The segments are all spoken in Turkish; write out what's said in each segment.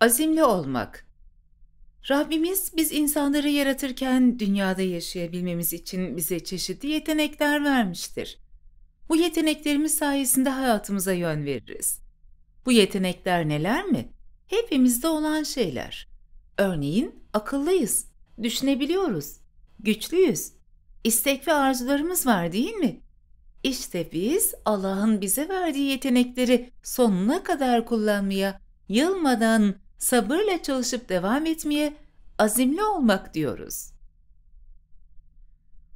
Azimli olmak. Rabbimiz biz insanları yaratırken dünyada yaşayabilmemiz için bize çeşitli yetenekler vermiştir. Bu yeteneklerimiz sayesinde hayatımıza yön veririz. Bu yetenekler neler mi? Hepimizde olan şeyler. Örneğin akıllıyız, düşünebiliyoruz, güçlüyüz, istek ve arzularımız var değil mi? İşte biz Allah'ın bize verdiği yetenekleri sonuna kadar kullanmaya, yılmadan, sabırla çalışıp devam etmeye azimli olmak diyoruz.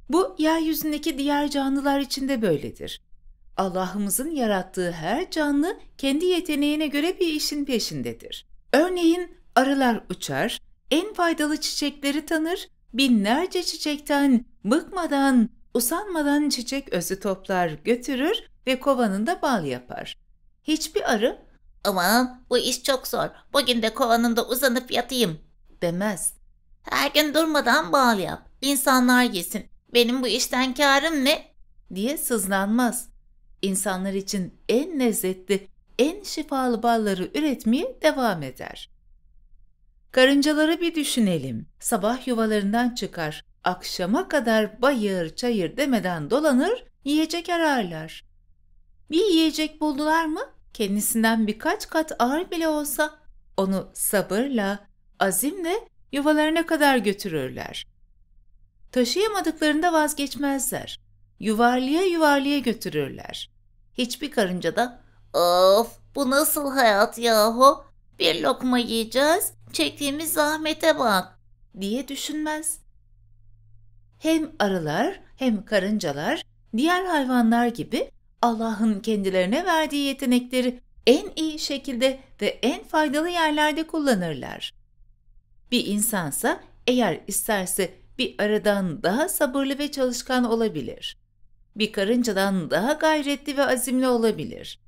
Bu yeryüzündeki diğer canlılar için de böyledir. Allah'ımızın yarattığı her canlı kendi yeteneğine göre bir işin peşindedir. Örneğin arılar uçar, en faydalı çiçekleri tanır, binlerce çiçekten bıkmadan, usanmadan çiçek özü toplar, götürür ve kovanında bal yapar. Hiçbir arı ama bu iş çok zor. Bugün de kovanında uzanıp yatayım demez. Her gün durmadan bal yap. İnsanlar yesin. Benim bu işten karım ne? diye sızlanmaz. İnsanlar için en lezzetli, en şifalı balları üretmeye devam eder. Karıncaları bir düşünelim. Sabah yuvalarından çıkar, akşama kadar bayır çayır demeden dolanır, yiyecek ararlar. Bir yiyecek buldular mı kendisinden birkaç kat ağır bile olsa onu sabırla, azimle yuvalarına kadar götürürler. Taşıyamadıklarında vazgeçmezler. Yuvarlaya yuvarlaya götürürler. Hiçbir karınca da ''Of bu nasıl hayat yahu? Bir lokma yiyeceğiz, çektiğimiz zahmete bak.'' diye düşünmez. Hem arılar hem karıncalar diğer hayvanlar gibi Allah'ın kendilerine verdiği yetenekleri en iyi şekilde ve en faydalı yerlerde kullanırlar. Bir insansa eğer isterse bir aradan daha sabırlı ve çalışkan olabilir. Bir karıncadan daha gayretli ve azimli olabilir.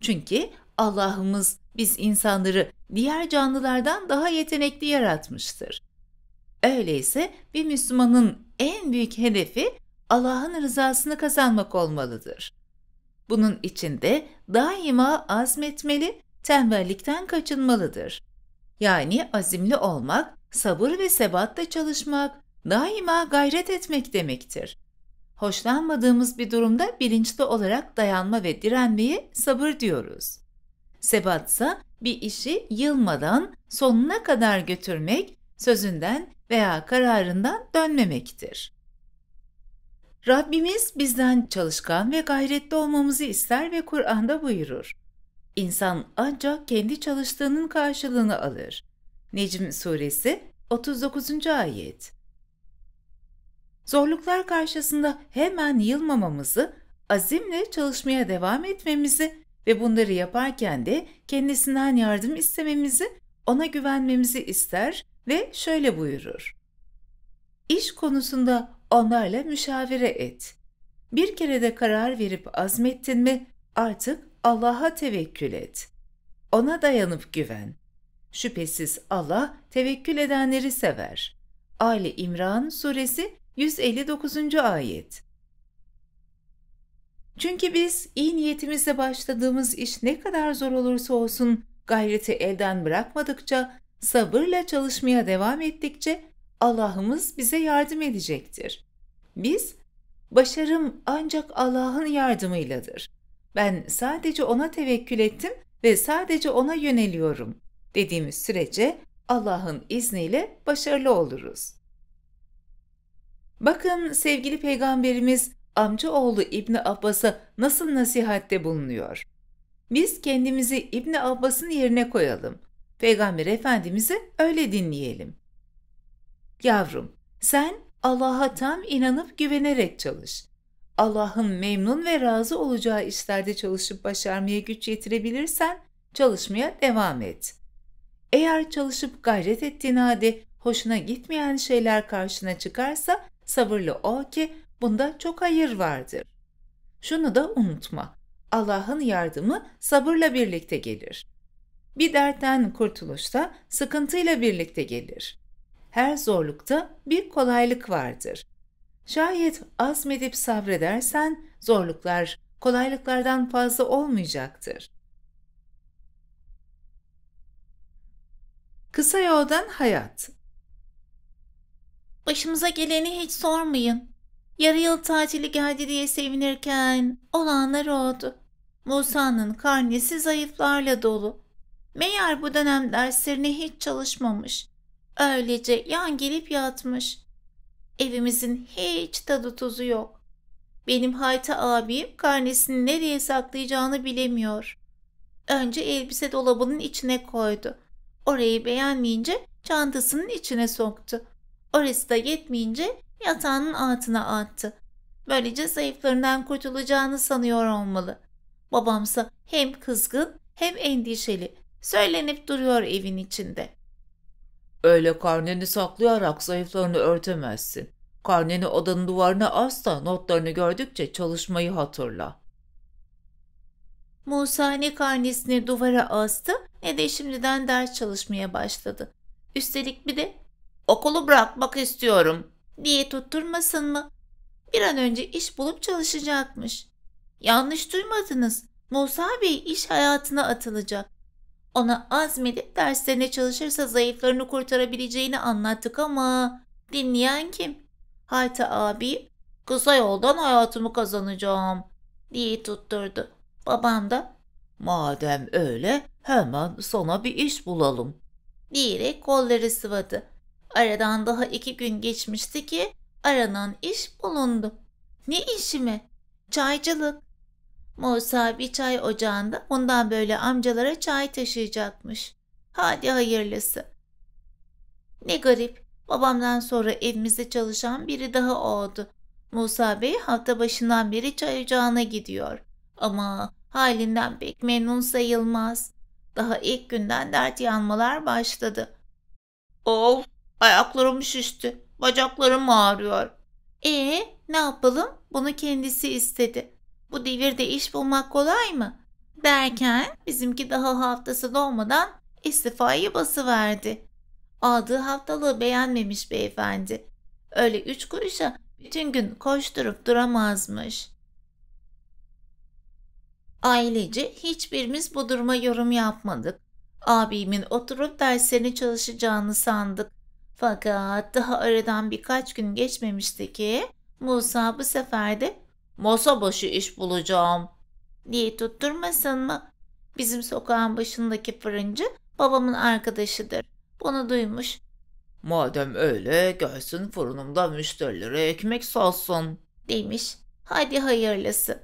Çünkü Allah'ımız biz insanları diğer canlılardan daha yetenekli yaratmıştır. Öyleyse bir Müslümanın en büyük hedefi Allah'ın rızasını kazanmak olmalıdır. Bunun için de daima azmetmeli, tembellikten kaçınmalıdır. Yani azimli olmak, sabır ve sebatla çalışmak, daima gayret etmek demektir. Hoşlanmadığımız bir durumda bilinçli olarak dayanma ve direnmeyi sabır diyoruz. Sebatsa bir işi yılmadan sonuna kadar götürmek, sözünden veya kararından dönmemektir. Rabbimiz bizden çalışkan ve gayretli olmamızı ister ve Kur'an'da buyurur. İnsan ancak kendi çalıştığının karşılığını alır. Necm Suresi 39. Ayet Zorluklar karşısında hemen yılmamamızı, azimle çalışmaya devam etmemizi ve bunları yaparken de kendisinden yardım istememizi, ona güvenmemizi ister ve şöyle buyurur. İş konusunda onlarla müşavire et. Bir kere de karar verip azmettin mi artık Allah'a tevekkül et. Ona dayanıp güven. Şüphesiz Allah tevekkül edenleri sever. Ali İmran suresi 159. ayet. Çünkü biz iyi niyetimizle başladığımız iş ne kadar zor olursa olsun gayreti elden bırakmadıkça, sabırla çalışmaya devam ettikçe Allah'ımız bize yardım edecektir. Biz, başarım ancak Allah'ın yardımıyladır. Ben sadece ona tevekkül ettim ve sadece ona yöneliyorum dediğimiz sürece Allah'ın izniyle başarılı oluruz. Bakın sevgili peygamberimiz amca oğlu İbni Abbas'a nasıl nasihatte bulunuyor. Biz kendimizi İbni Abbas'ın yerine koyalım. Peygamber Efendimiz'i öyle dinleyelim. Yavrum, sen Allah'a tam inanıp güvenerek çalış. Allah'ın memnun ve razı olacağı işlerde çalışıp başarmaya güç yetirebilirsen çalışmaya devam et. Eğer çalışıp gayret ettiğin halde hoşuna gitmeyen şeyler karşına çıkarsa sabırlı ol ki bunda çok hayır vardır. Şunu da unutma. Allah'ın yardımı sabırla birlikte gelir. Bir dertten kurtuluş da sıkıntıyla birlikte gelir her zorlukta bir kolaylık vardır. Şayet azmedip sabredersen zorluklar kolaylıklardan fazla olmayacaktır. Kısa yoldan hayat Başımıza geleni hiç sormayın. Yarı yıl tatili geldi diye sevinirken olanlar oldu. Musa'nın karnesi zayıflarla dolu. Meğer bu dönem derslerine hiç çalışmamış. Öylece yan gelip yatmış. Evimizin hiç tadı tuzu yok. Benim Hayta abim karnesini nereye saklayacağını bilemiyor. Önce elbise dolabının içine koydu. Orayı beğenmeyince çantasının içine soktu. Orası da yetmeyince yatağının altına attı. Böylece zayıflarından kurtulacağını sanıyor olmalı. Babamsa hem kızgın hem endişeli. Söylenip duruyor evin içinde. Öyle karneni saklayarak zayıflarını örtemezsin. Karneni odanın duvarına as da notlarını gördükçe çalışmayı hatırla. Musa ne karnesini duvara astı ne de şimdiden ders çalışmaya başladı. Üstelik bir de okulu bırakmak istiyorum diye tutturmasın mı? Bir an önce iş bulup çalışacakmış. Yanlış duymadınız. Musa Bey iş hayatına atılacak. Ona azmedip derslerine çalışırsa zayıflarını kurtarabileceğini anlattık ama dinleyen kim? Hayta abi kısa yoldan hayatımı kazanacağım diye tutturdu. Babam da madem öyle hemen sana bir iş bulalım diyerek kolları sıvadı. Aradan daha iki gün geçmişti ki aranan iş bulundu. Ne işi mi? Çaycılık. Musa bir çay ocağında bundan böyle amcalara çay taşıyacakmış. Hadi hayırlısı. Ne garip. Babamdan sonra evimizde çalışan biri daha oldu. Musa Bey hafta başından beri çay ocağına gidiyor. Ama halinden pek memnun sayılmaz. Daha ilk günden dert yanmalar başladı. Of ayaklarım şişti. Bacaklarım ağrıyor. E ne yapalım? Bunu kendisi istedi. Bu devirde iş bulmak kolay mı? Derken bizimki daha haftası dolmadan istifayı basıverdi. Aldığı haftalığı beğenmemiş beyefendi. Öyle üç kuruşa bütün gün koşturup duramazmış. Ailece hiçbirimiz bu duruma yorum yapmadık. Abimin oturup derslerini çalışacağını sandık. Fakat daha aradan birkaç gün geçmemişti ki Musa bu sefer de Masa başı iş bulacağım Niye tutturmasın mı? Bizim sokağın başındaki fırıncı babamın arkadaşıdır. Bunu duymuş. Madem öyle gelsin fırınımda müşterilere ekmek salsın demiş. Hadi hayırlısı.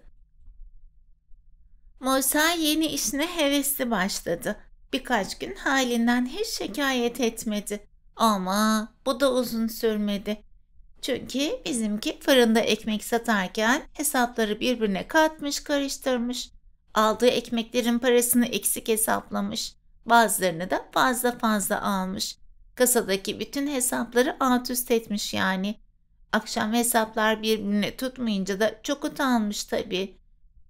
Musa yeni işine hevesli başladı. Birkaç gün halinden hiç şikayet etmedi. Ama bu da uzun sürmedi. Çünkü bizimki fırında ekmek satarken hesapları birbirine katmış, karıştırmış. Aldığı ekmeklerin parasını eksik hesaplamış. Bazılarını da fazla fazla almış. Kasadaki bütün hesapları alt üst etmiş yani. Akşam hesaplar birbirine tutmayınca da çok utanmış tabii.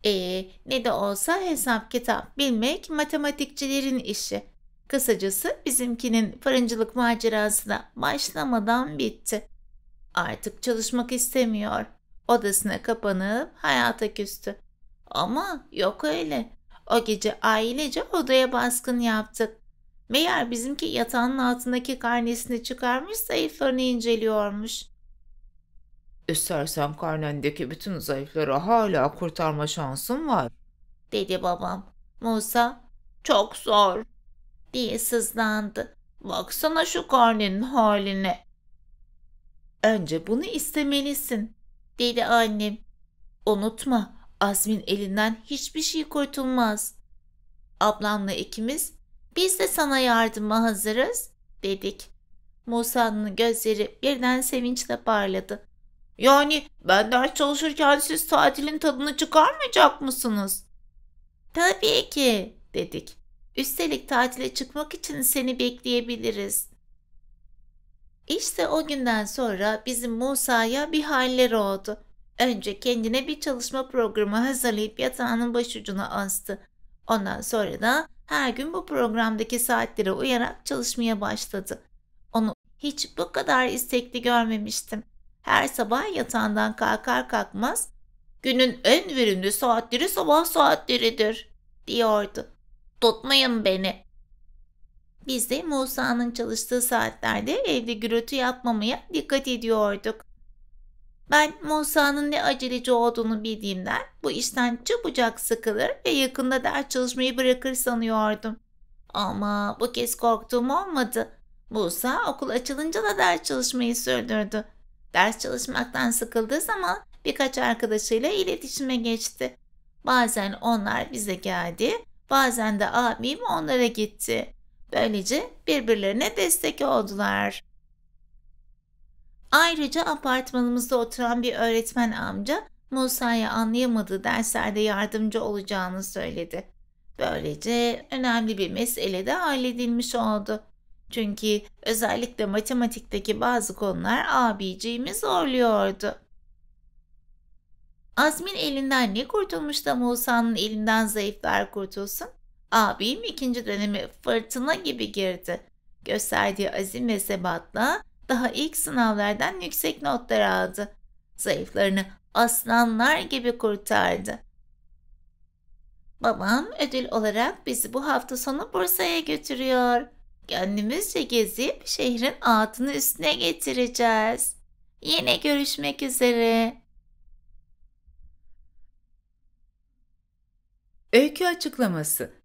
Ee, ne de olsa hesap kitap bilmek matematikçilerin işi. Kısacası bizimkinin fırıncılık macerası da başlamadan bitti. Artık çalışmak istemiyor. Odasına kapanıp hayata küstü. Ama yok öyle. O gece ailece odaya baskın yaptık. Meğer bizimki yatağın altındaki karnesini çıkarmış zayıflarını inceliyormuş. İstersen karnendeki bütün zayıfları hala kurtarma şansın var. Dedi babam. Musa çok zor diye sızlandı. Baksana şu karnenin haline. Önce bunu istemelisin, dedi annem. Unutma, Azmin elinden hiçbir şey kurtulmaz. Ablamla ikimiz, biz de sana yardıma hazırız, dedik. Musa'nın gözleri birden sevinçle parladı. Yani ben ders çalışırken siz tatilin tadını çıkarmayacak mısınız? Tabii ki, dedik. Üstelik tatile çıkmak için seni bekleyebiliriz. İşte o günden sonra bizim Musa'ya bir haller oldu. Önce kendine bir çalışma programı hazırlayıp yatağının başucuna astı. Ondan sonra da her gün bu programdaki saatlere uyarak çalışmaya başladı. Onu hiç bu kadar istekli görmemiştim. Her sabah yatağından kalkar kalkmaz günün en verimli saatleri sabah saatleridir diyordu. Tutmayın beni biz de Musa'nın çalıştığı saatlerde evde gürültü yapmamaya dikkat ediyorduk. Ben Musa'nın ne aceleci olduğunu bildiğimden bu işten çabucak sıkılır ve yakında ders çalışmayı bırakır sanıyordum. Ama bu kez korktuğum olmadı. Musa okul açılınca da ders çalışmayı sürdürdü. Ders çalışmaktan sıkıldığı zaman birkaç arkadaşıyla iletişime geçti. Bazen onlar bize geldi, bazen de abim onlara gitti. Böylece birbirlerine destek oldular. Ayrıca apartmanımızda oturan bir öğretmen amca Musa'ya anlayamadığı derslerde yardımcı olacağını söyledi. Böylece önemli bir mesele de halledilmiş oldu. Çünkü özellikle matematikteki bazı konular abiciğimi zorluyordu. Azmin elinden ne kurtulmuş da Musa'nın elinden zayıflar kurtulsun? Abim ikinci dönemi fırtına gibi girdi. Gösterdiği azim ve sebatla daha ilk sınavlardan yüksek notlar aldı. Zayıflarını aslanlar gibi kurtardı. Babam ödül olarak bizi bu hafta sonu Bursa'ya götürüyor. Gönlümüzce gezip şehrin altını üstüne getireceğiz. Yine görüşmek üzere. Öykü açıklaması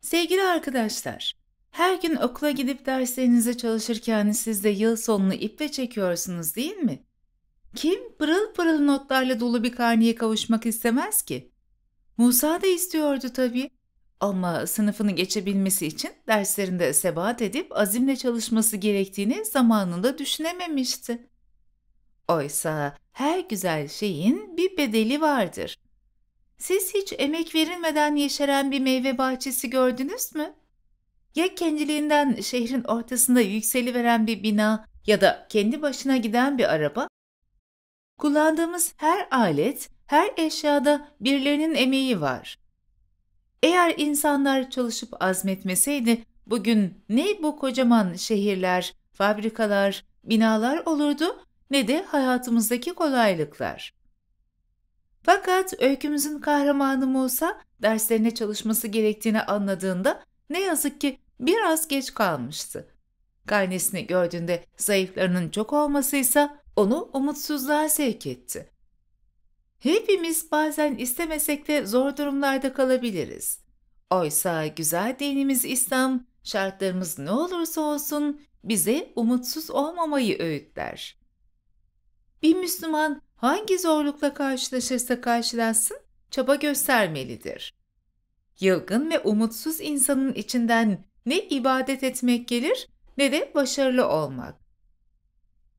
Sevgili arkadaşlar, her gün okula gidip derslerinize çalışırken siz de yıl sonunu iple çekiyorsunuz değil mi? Kim pırıl pırıl notlarla dolu bir karneye kavuşmak istemez ki? Musa da istiyordu tabii. Ama sınıfını geçebilmesi için derslerinde sebat edip azimle çalışması gerektiğini zamanında düşünememişti. Oysa her güzel şeyin bir bedeli vardır. Siz hiç emek verilmeden yeşeren bir meyve bahçesi gördünüz mü? Ya kendiliğinden şehrin ortasında yükseliveren bir bina ya da kendi başına giden bir araba? Kullandığımız her alet, her eşyada birilerinin emeği var. Eğer insanlar çalışıp azmetmeseydi bugün ne bu kocaman şehirler, fabrikalar, binalar olurdu ne de hayatımızdaki kolaylıklar. Fakat öykümüzün kahramanı Musa derslerine çalışması gerektiğini anladığında ne yazık ki biraz geç kalmıştı. Karnesini gördüğünde zayıflarının çok olmasıysa onu umutsuzluğa sevk etti. Hepimiz bazen istemesek de zor durumlarda kalabiliriz. Oysa güzel dinimiz İslam, şartlarımız ne olursa olsun bize umutsuz olmamayı öğütler. Bir Müslüman hangi zorlukla karşılaşırsa karşılansın çaba göstermelidir. Yılgın ve umutsuz insanın içinden ne ibadet etmek gelir ne de başarılı olmak.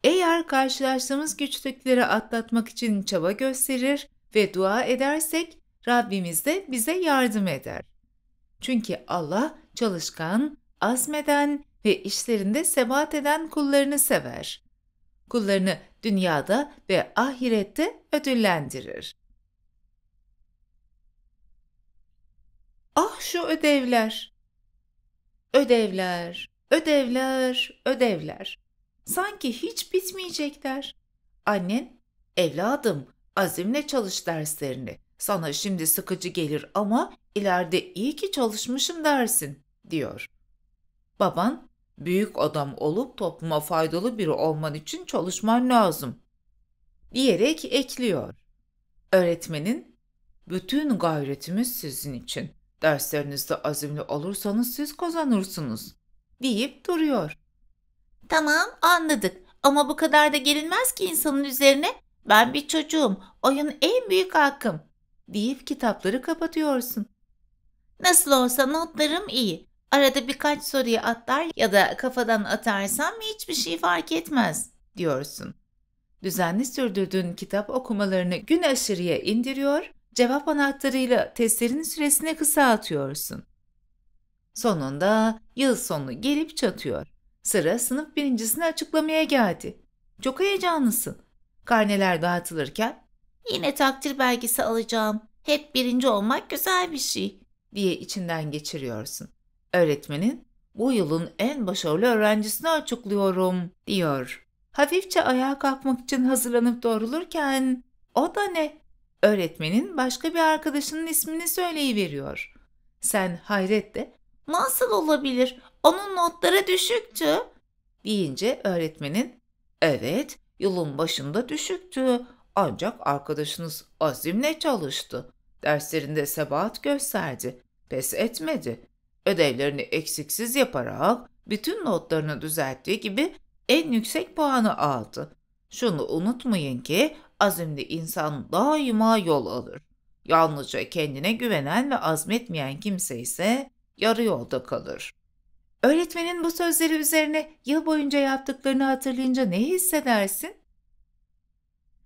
Eğer karşılaştığımız güçlükleri atlatmak için çaba gösterir ve dua edersek Rabbimiz de bize yardım eder. Çünkü Allah çalışkan, azmeden ve işlerinde sebat eden kullarını sever. Kullarını dünyada ve ahirette ödüllendirir. Ah şu ödevler. Ödevler, ödevler, ödevler. Sanki hiç bitmeyecekler. Annen, evladım azimle çalış derslerini. Sana şimdi sıkıcı gelir ama ileride iyi ki çalışmışım dersin, diyor. Baban, Büyük adam olup topluma faydalı biri olman için çalışman lazım." diyerek ekliyor. Öğretmenin "Bütün gayretimiz sizin için. Derslerinizde azimli olursanız siz kazanırsınız." deyip duruyor. "Tamam, anladık. Ama bu kadar da gelinmez ki insanın üzerine. Ben bir çocuğum. Oyun en büyük hakkım." deyip kitapları kapatıyorsun. Nasıl olsa notlarım iyi. Arada birkaç soruyu atlar ya da kafadan atarsam hiçbir şey fark etmez diyorsun. Düzenli sürdürdüğün kitap okumalarını gün aşırıya indiriyor, cevap anahtarıyla testlerin süresini kısaltıyorsun. Sonunda yıl sonu gelip çatıyor. Sıra sınıf birincisini açıklamaya geldi. Çok heyecanlısın. Karneler dağıtılırken yine takdir belgesi alacağım. Hep birinci olmak güzel bir şey diye içinden geçiriyorsun. Öğretmenin bu yılın en başarılı öğrencisini açıklıyorum diyor. Hafifçe ayağa kalkmak için hazırlanıp doğrulurken o da ne? Öğretmenin başka bir arkadaşının ismini söyleyiveriyor. Sen hayretle nasıl olabilir onun notları düşüktü deyince öğretmenin evet yılın başında düşüktü ancak arkadaşınız azimle çalıştı. Derslerinde sebat gösterdi. Pes etmedi. Ödevlerini eksiksiz yaparak bütün notlarını düzelttiği gibi en yüksek puanı aldı. Şunu unutmayın ki azimli insan daima yol alır. Yalnızca kendine güvenen ve azmetmeyen kimse ise yarı yolda kalır. Öğretmenin bu sözleri üzerine yıl boyunca yaptıklarını hatırlayınca ne hissedersin?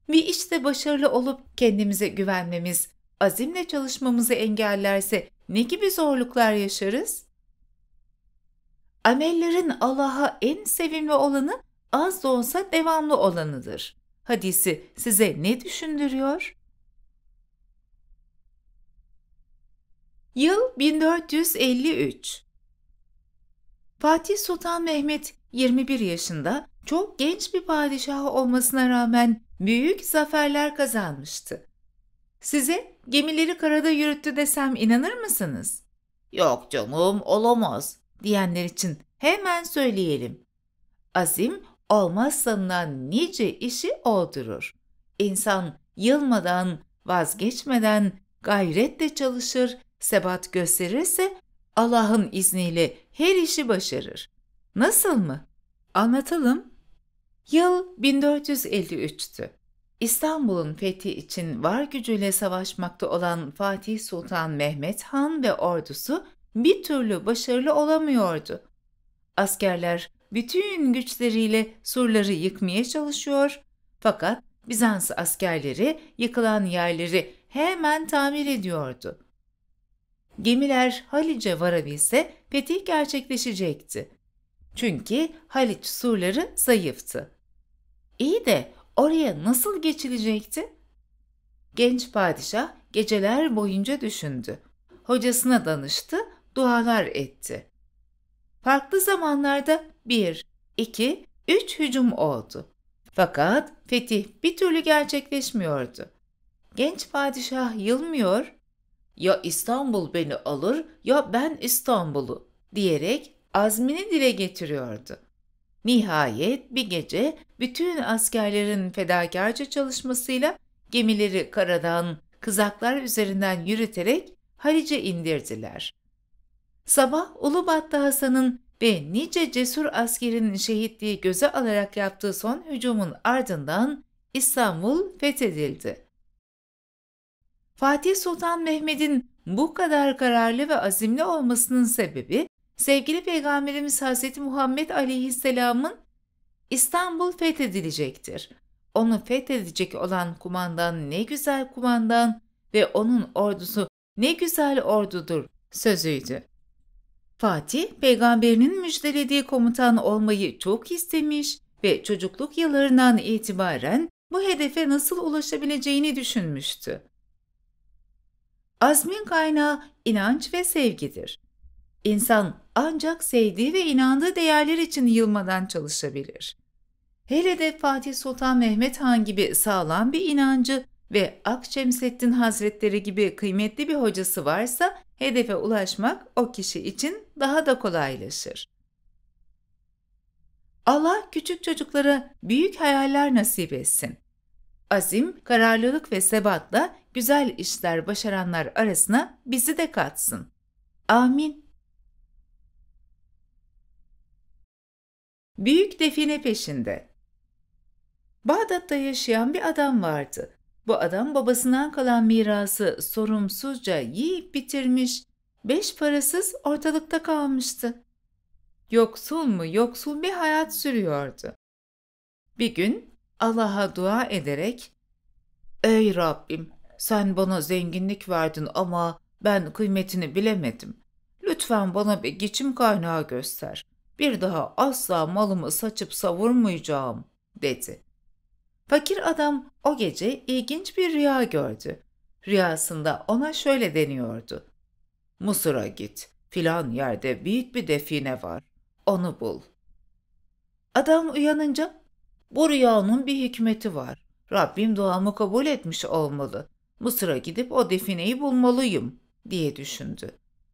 Bir işte başarılı olup kendimize güvenmemiz, azimle çalışmamızı engellerse ne gibi zorluklar yaşarız? Amellerin Allah'a en sevimli olanı az da olsa devamlı olanıdır. Hadisi size ne düşündürüyor? Yıl 1453 Fatih Sultan Mehmet 21 yaşında çok genç bir padişah olmasına rağmen büyük zaferler kazanmıştı. Size gemileri karada yürüttü desem inanır mısınız? Yok canım olamaz diyenler için hemen söyleyelim. Azim olmaz sanılan nice işi oldurur. İnsan yılmadan, vazgeçmeden gayretle çalışır, sebat gösterirse Allah'ın izniyle her işi başarır. Nasıl mı? Anlatalım. Yıl 1453'tü. İstanbul'un fethi için var gücüyle savaşmakta olan Fatih Sultan Mehmet Han ve ordusu bir türlü başarılı olamıyordu. Askerler bütün güçleriyle surları yıkmaya çalışıyor fakat Bizans askerleri yıkılan yerleri hemen tamir ediyordu. Gemiler Haliç'e varabilse fetih gerçekleşecekti. Çünkü Haliç surları zayıftı. İyi de oraya nasıl geçilecekti? Genç padişah geceler boyunca düşündü. Hocasına danıştı, dualar etti. Farklı zamanlarda bir, iki, üç hücum oldu. Fakat fetih bir türlü gerçekleşmiyordu. Genç padişah yılmıyor, ya İstanbul beni alır ya ben İstanbul'u diyerek azmini dile getiriyordu. Nihayet bir gece bütün askerlerin fedakarca çalışmasıyla gemileri karadan kızaklar üzerinden yürüterek Halice indirdiler. Sabah Ulubatlı Hasan'ın ve nice cesur askerin şehitliği göze alarak yaptığı son hücumun ardından İstanbul fethedildi. Fatih Sultan Mehmet'in bu kadar kararlı ve azimli olmasının sebebi sevgili Peygamberimiz Hz. Muhammed Aleyhisselam'ın İstanbul fethedilecektir. Onu fethedecek olan kumandan ne güzel kumandan ve onun ordusu ne güzel ordudur sözüydü. Fatih, peygamberinin müjdelediği komutan olmayı çok istemiş ve çocukluk yıllarından itibaren bu hedefe nasıl ulaşabileceğini düşünmüştü. Azmin kaynağı inanç ve sevgidir. İnsan ancak sevdiği ve inandığı değerler için yılmadan çalışabilir. Hele de Fatih Sultan Mehmet Han gibi sağlam bir inancı ve Akşemseddin Hazretleri gibi kıymetli bir hocası varsa hedefe ulaşmak o kişi için daha da kolaylaşır. Allah küçük çocuklara büyük hayaller nasip etsin. Azim, kararlılık ve sebatla güzel işler başaranlar arasına bizi de katsın. Amin. Büyük define peşinde. Bağdat'ta yaşayan bir adam vardı. Bu adam babasından kalan mirası sorumsuzca yiyip bitirmiş, beş parasız ortalıkta kalmıştı. Yoksul mu yoksul bir hayat sürüyordu. Bir gün Allah'a dua ederek, ''Ey Rabbim, sen bana zenginlik verdin ama ben kıymetini bilemedim. Lütfen bana bir geçim kaynağı göster. Bir daha asla malımı saçıp savurmayacağım, dedi. Fakir adam o gece ilginç bir rüya gördü. Rüyasında ona şöyle deniyordu. Mısır'a git. Filan yerde büyük bir define var. Onu bul. Adam uyanınca bu rüyanın bir hikmeti var. Rabbim duamı kabul etmiş olmalı. Mısır'a gidip o defineyi bulmalıyım diye düşündü.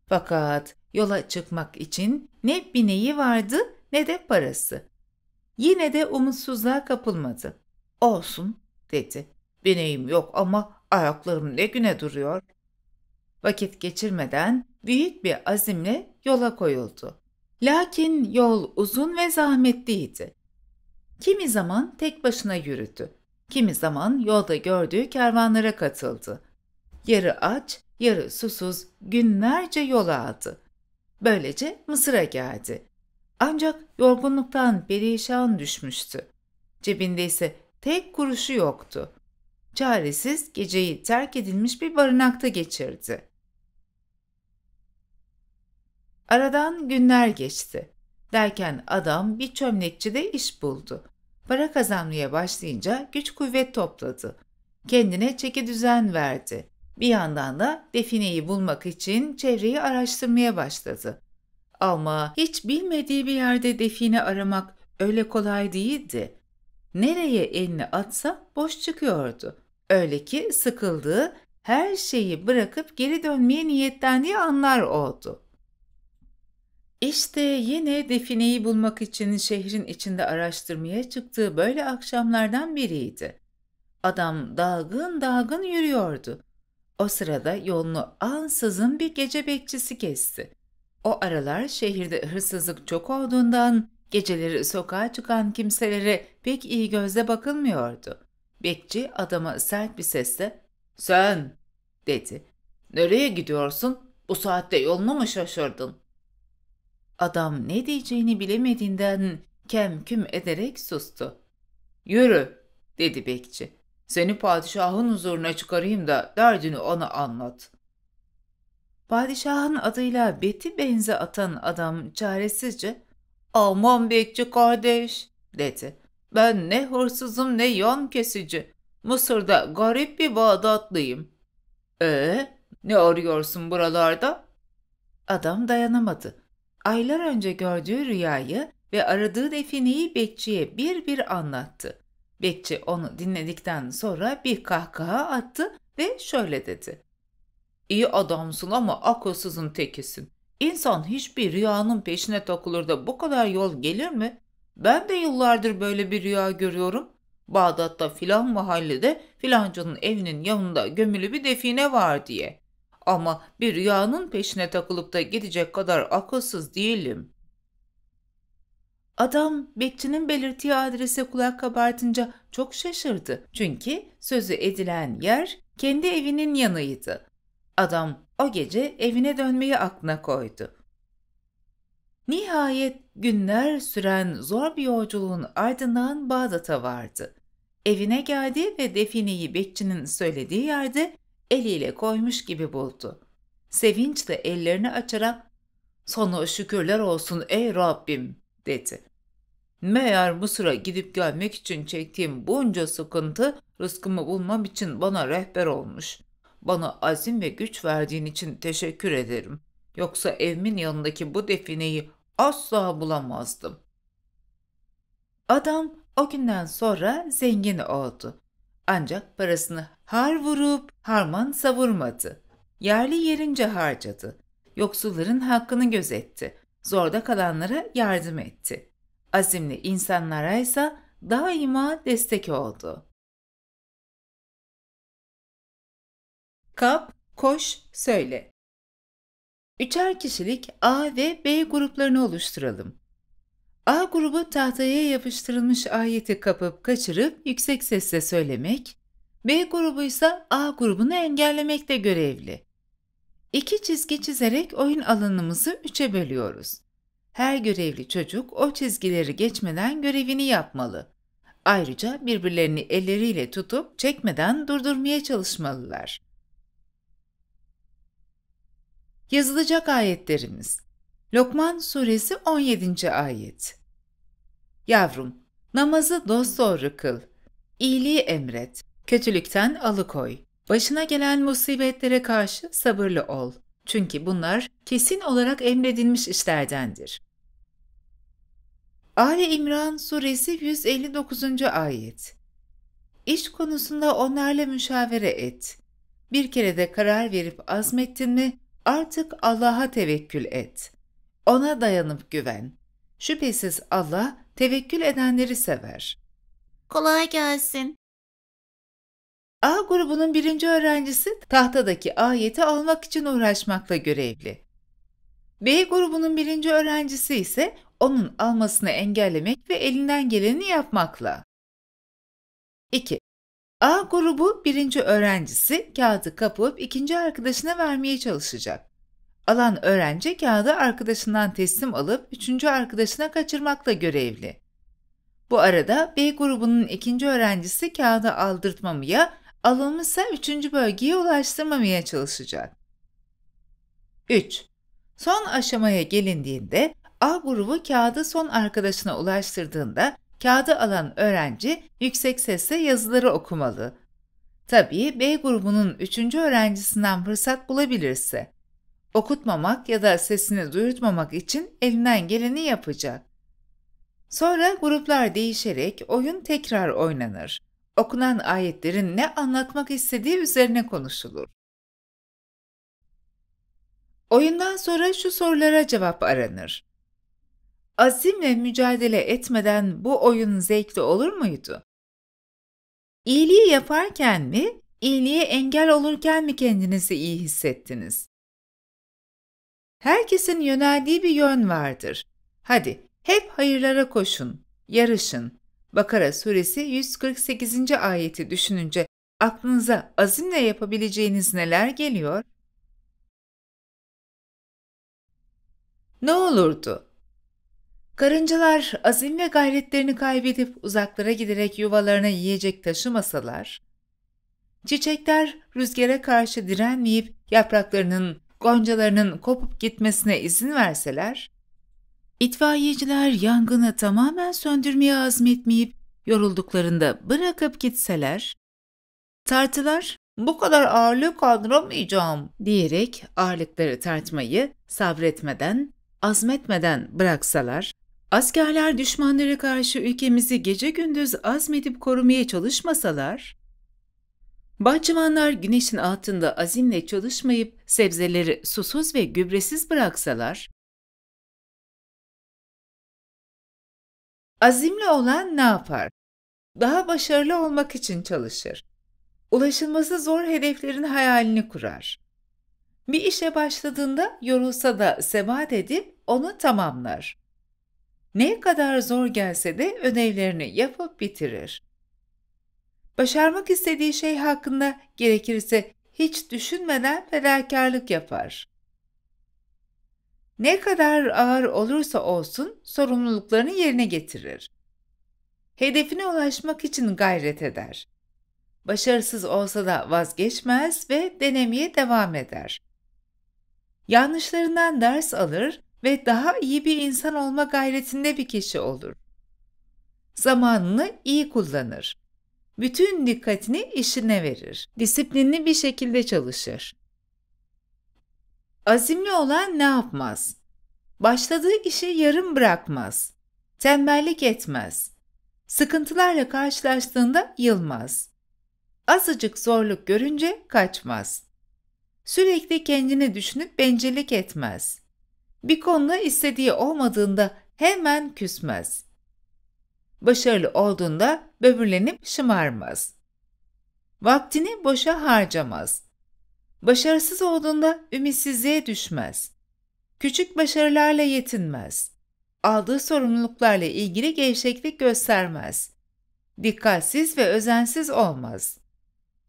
Fakat yola çıkmak için ne bineği vardı ne de parası. Yine de umutsuzluğa kapılmadı. Olsun dedi. Bineğim yok ama ayaklarım ne güne duruyor. Vakit geçirmeden büyük bir azimle yola koyuldu. Lakin yol uzun ve zahmetliydi. Kimi zaman tek başına yürüdü. Kimi zaman yolda gördüğü kervanlara katıldı. Yarı aç, yarı susuz günlerce yola aldı. Böylece Mısır'a geldi. Ancak yorgunluktan perişan düşmüştü. Cebinde ise tek kuruşu yoktu. Çaresiz geceyi terk edilmiş bir barınakta geçirdi. Aradan günler geçti. Derken adam bir çömlekçide iş buldu. Para kazanmaya başlayınca güç kuvvet topladı. Kendine çeki düzen verdi. Bir yandan da defineyi bulmak için çevreyi araştırmaya başladı. Ama hiç bilmediği bir yerde define aramak öyle kolay değildi. Nereye elini atsa boş çıkıyordu. Öyle ki sıkıldığı, her şeyi bırakıp geri dönmeye niyetlendiği anlar oldu. İşte yine defineyi bulmak için şehrin içinde araştırmaya çıktığı böyle akşamlardan biriydi. Adam dalgın dalgın yürüyordu. O sırada yolunu ansızın bir gece bekçisi kesti. O aralar şehirde hırsızlık çok olduğundan geceleri sokağa çıkan kimselere pek iyi gözle bakılmıyordu. Bekçi adama sert bir sesle ''Sen'' dedi. ''Nereye gidiyorsun? Bu saatte yolunu mu şaşırdın?'' Adam ne diyeceğini bilemediğinden kem küm ederek sustu. ''Yürü'' dedi bekçi. Seni padişahın huzuruna çıkarayım da derdini ona anlat. Padişahın adıyla beti benze atan adam çaresizce ''Aman bekçi kardeş'' dedi. ''Ben ne hırsızım ne yan kesici. Mısır'da garip bir Bağdatlıyım.'' ''Ee, ne arıyorsun buralarda?'' Adam dayanamadı. Aylar önce gördüğü rüyayı ve aradığı defineyi bekçiye bir bir anlattı. Bekçi onu dinledikten sonra bir kahkaha attı ve şöyle dedi. İyi adamsın ama akılsızın tekisin. İnsan hiçbir rüyanın peşine takılır da bu kadar yol gelir mi? Ben de yıllardır böyle bir rüya görüyorum. Bağdat'ta filan mahallede filancanın evinin yanında gömülü bir define var diye. Ama bir rüyanın peşine takılıp da gidecek kadar akılsız değilim. Adam bekçinin belirttiği adrese kulak kabartınca çok şaşırdı. Çünkü sözü edilen yer kendi evinin yanıydı. Adam o gece evine dönmeyi aklına koydu. Nihayet günler süren zor bir yolculuğun ardından Bağdat'a vardı. Evine geldi ve defineyi bekçinin söylediği yerde eliyle koymuş gibi buldu. Sevinçle ellerini açarak ''Sana şükürler olsun ey Rabbim'' dedi. Meğer Mısır'a gidip gelmek için çektiğim bunca sıkıntı rızkımı bulmam için bana rehber olmuş. Bana azim ve güç verdiğin için teşekkür ederim. Yoksa evimin yanındaki bu defineyi asla bulamazdım. Adam o günden sonra zengin oldu. Ancak parasını har vurup harman savurmadı. Yerli yerince harcadı. Yoksulların hakkını gözetti. Zorda kalanlara yardım etti.'' Azimli insanlara ise daima destek oldu. Kap, koş, söyle. Üçer kişilik A ve B gruplarını oluşturalım. A grubu tahtaya yapıştırılmış ayeti kapıp kaçırıp yüksek sesle söylemek, B grubu ise A grubunu engellemekte görevli. İki çizgi çizerek oyun alanımızı üçe bölüyoruz. Her görevli çocuk o çizgileri geçmeden görevini yapmalı. Ayrıca birbirlerini elleriyle tutup çekmeden durdurmaya çalışmalılar. Yazılacak ayetlerimiz Lokman Suresi 17. Ayet Yavrum, namazı dosdoğru kıl, iyiliği emret, kötülükten alıkoy, başına gelen musibetlere karşı sabırlı ol.'' Çünkü bunlar kesin olarak emredilmiş işlerdendir. Ali İmran Suresi 159. Ayet İş konusunda onlarla müşavere et. Bir kere de karar verip azmettin mi artık Allah'a tevekkül et. Ona dayanıp güven. Şüphesiz Allah tevekkül edenleri sever. Kolay gelsin. A grubunun birinci öğrencisi tahtadaki ayeti almak için uğraşmakla görevli. B grubunun birinci öğrencisi ise onun almasını engellemek ve elinden geleni yapmakla. 2. A grubu birinci öğrencisi kağıdı kapıp ikinci arkadaşına vermeye çalışacak. Alan öğrenci kağıdı arkadaşından teslim alıp üçüncü arkadaşına kaçırmakla görevli. Bu arada B grubunun ikinci öğrencisi kağıdı aldırtmamaya, Alım üçüncü bölgeye ulaştırmamaya çalışacak. 3. Son aşamaya gelindiğinde A grubu kağıdı son arkadaşına ulaştırdığında kağıdı alan öğrenci yüksek sesle yazıları okumalı. Tabii B grubunun üçüncü öğrencisinden fırsat bulabilirse. Okutmamak ya da sesini duyurtmamak için elinden geleni yapacak. Sonra gruplar değişerek oyun tekrar oynanır okunan ayetlerin ne anlatmak istediği üzerine konuşulur. Oyundan sonra şu sorulara cevap aranır. Azimle mücadele etmeden bu oyun zevkli olur muydu? İyiliği yaparken mi, iyiliğe engel olurken mi kendinizi iyi hissettiniz? Herkesin yöneldiği bir yön vardır. Hadi hep hayırlara koşun, yarışın, Bakara suresi 148. ayeti düşününce aklınıza azimle yapabileceğiniz neler geliyor? Ne olurdu? Karıncalar azim ve gayretlerini kaybedip uzaklara giderek yuvalarına yiyecek taşımasalar, çiçekler rüzgara karşı direnmeyip yapraklarının, goncalarının kopup gitmesine izin verseler, İtfaiyeciler yangını tamamen söndürmeye azmetmeyip yorulduklarında bırakıp gitseler, tartılar bu kadar ağırlığı kaldıramayacağım diyerek ağırlıkları tartmayı sabretmeden, azmetmeden bıraksalar, askerler düşmanları karşı ülkemizi gece gündüz azmedip korumaya çalışmasalar, bahçıvanlar güneşin altında azimle çalışmayıp sebzeleri susuz ve gübresiz bıraksalar, Azimli olan ne yapar? Daha başarılı olmak için çalışır. Ulaşılması zor hedeflerin hayalini kurar. Bir işe başladığında yorulsa da sebat edip onu tamamlar. Ne kadar zor gelse de ödevlerini yapıp bitirir. Başarmak istediği şey hakkında gerekirse hiç düşünmeden fedakarlık yapar ne kadar ağır olursa olsun sorumluluklarını yerine getirir. Hedefine ulaşmak için gayret eder. Başarısız olsa da vazgeçmez ve denemeye devam eder. Yanlışlarından ders alır ve daha iyi bir insan olma gayretinde bir kişi olur. Zamanını iyi kullanır. Bütün dikkatini işine verir. Disiplinli bir şekilde çalışır Azimli olan ne yapmaz? Başladığı işi yarım bırakmaz. Tembellik etmez. Sıkıntılarla karşılaştığında yılmaz. Azıcık zorluk görünce kaçmaz. Sürekli kendini düşünüp bencillik etmez. Bir konuda istediği olmadığında hemen küsmez. Başarılı olduğunda böbürlenip şımarmaz. Vaktini boşa harcamaz. Başarısız olduğunda ümitsizliğe düşmez. Küçük başarılarla yetinmez. Aldığı sorumluluklarla ilgili gevşeklik göstermez. Dikkatsiz ve özensiz olmaz.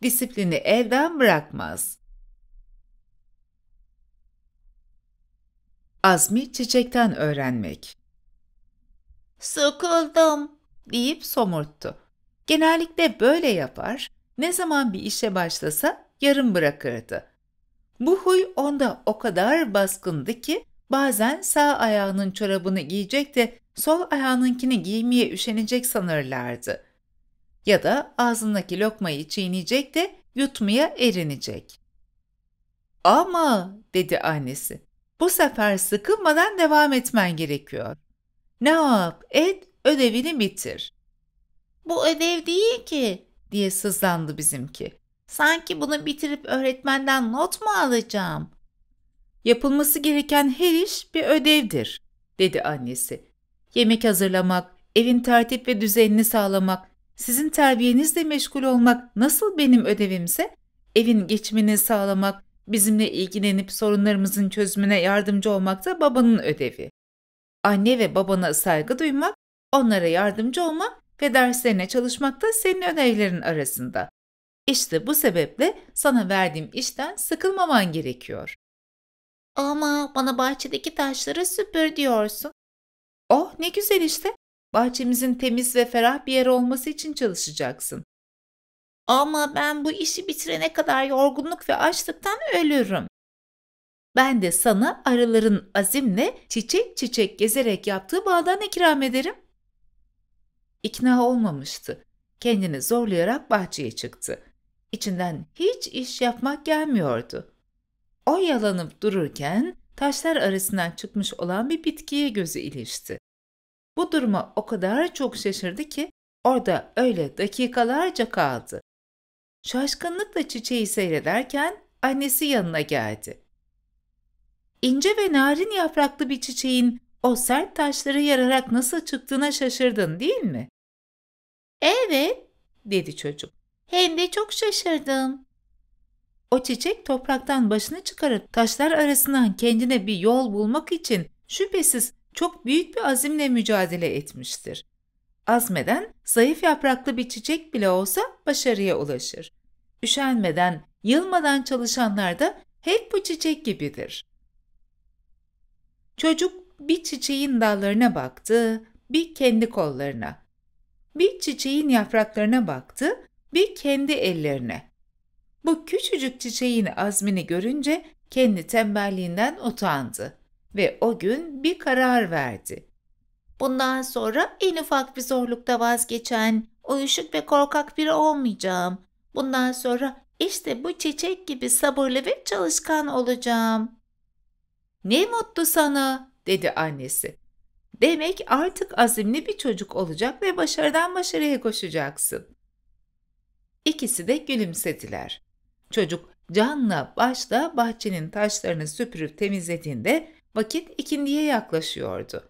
Disiplini elden bırakmaz. Azmi çiçekten öğrenmek. Sıkıldım deyip somurttu. Genellikle böyle yapar. Ne zaman bir işe başlasa yarım bırakırdı. Bu huy onda o kadar baskındı ki bazen sağ ayağının çorabını giyecek de sol ayağınınkini giymeye üşenecek sanırlardı. Ya da ağzındaki lokmayı çiğneyecek de yutmaya erinecek. Ama dedi annesi bu sefer sıkılmadan devam etmen gerekiyor. Ne yap et ödevini bitir. Bu ödev değil ki diye sızlandı bizimki. Sanki bunu bitirip öğretmenden not mu alacağım? Yapılması gereken her iş bir ödevdir, dedi annesi. Yemek hazırlamak, evin tertip ve düzenini sağlamak, sizin terbiyenizle meşgul olmak nasıl benim ödevimse, evin geçimini sağlamak, bizimle ilgilenip sorunlarımızın çözümüne yardımcı olmak da babanın ödevi. Anne ve babana saygı duymak, onlara yardımcı olmak ve derslerine çalışmak da senin ödevlerin arasında. İşte bu sebeple sana verdiğim işten sıkılmaman gerekiyor. Ama bana bahçedeki taşları süpür diyorsun. Oh ne güzel işte. Bahçemizin temiz ve ferah bir yer olması için çalışacaksın. Ama ben bu işi bitirene kadar yorgunluk ve açlıktan ölürüm. Ben de sana arıların azimle çiçek çiçek gezerek yaptığı bağdan ikram ederim. İkna olmamıştı. Kendini zorlayarak bahçeye çıktı. İçinden hiç iş yapmak gelmiyordu. O yalanıp dururken taşlar arasından çıkmış olan bir bitkiye gözü ilişti. Bu duruma o kadar çok şaşırdı ki orada öyle dakikalarca kaldı. Şaşkınlıkla çiçeği seyrederken annesi yanına geldi. İnce ve narin yapraklı bir çiçeğin o sert taşları yararak nasıl çıktığına şaşırdın değil mi? Evet, dedi çocuk. Hem de çok şaşırdım. O çiçek topraktan başını çıkarıp taşlar arasından kendine bir yol bulmak için şüphesiz çok büyük bir azimle mücadele etmiştir. Azmeden zayıf yapraklı bir çiçek bile olsa başarıya ulaşır. Üşenmeden, yılmadan çalışanlar da hep bu çiçek gibidir. Çocuk bir çiçeğin dallarına baktı, bir kendi kollarına. Bir çiçeğin yapraklarına baktı, bir kendi ellerine. Bu küçücük çiçeğin azmini görünce kendi tembelliğinden utandı ve o gün bir karar verdi. Bundan sonra en ufak bir zorlukta vazgeçen, uyuşuk ve korkak biri olmayacağım. Bundan sonra işte bu çiçek gibi sabırlı ve çalışkan olacağım. Ne mutlu sana, dedi annesi. Demek artık azimli bir çocuk olacak ve başarıdan başarıya koşacaksın. İkisi de gülümsediler. Çocuk canla başla bahçenin taşlarını süpürüp temizlediğinde vakit ikindiye yaklaşıyordu.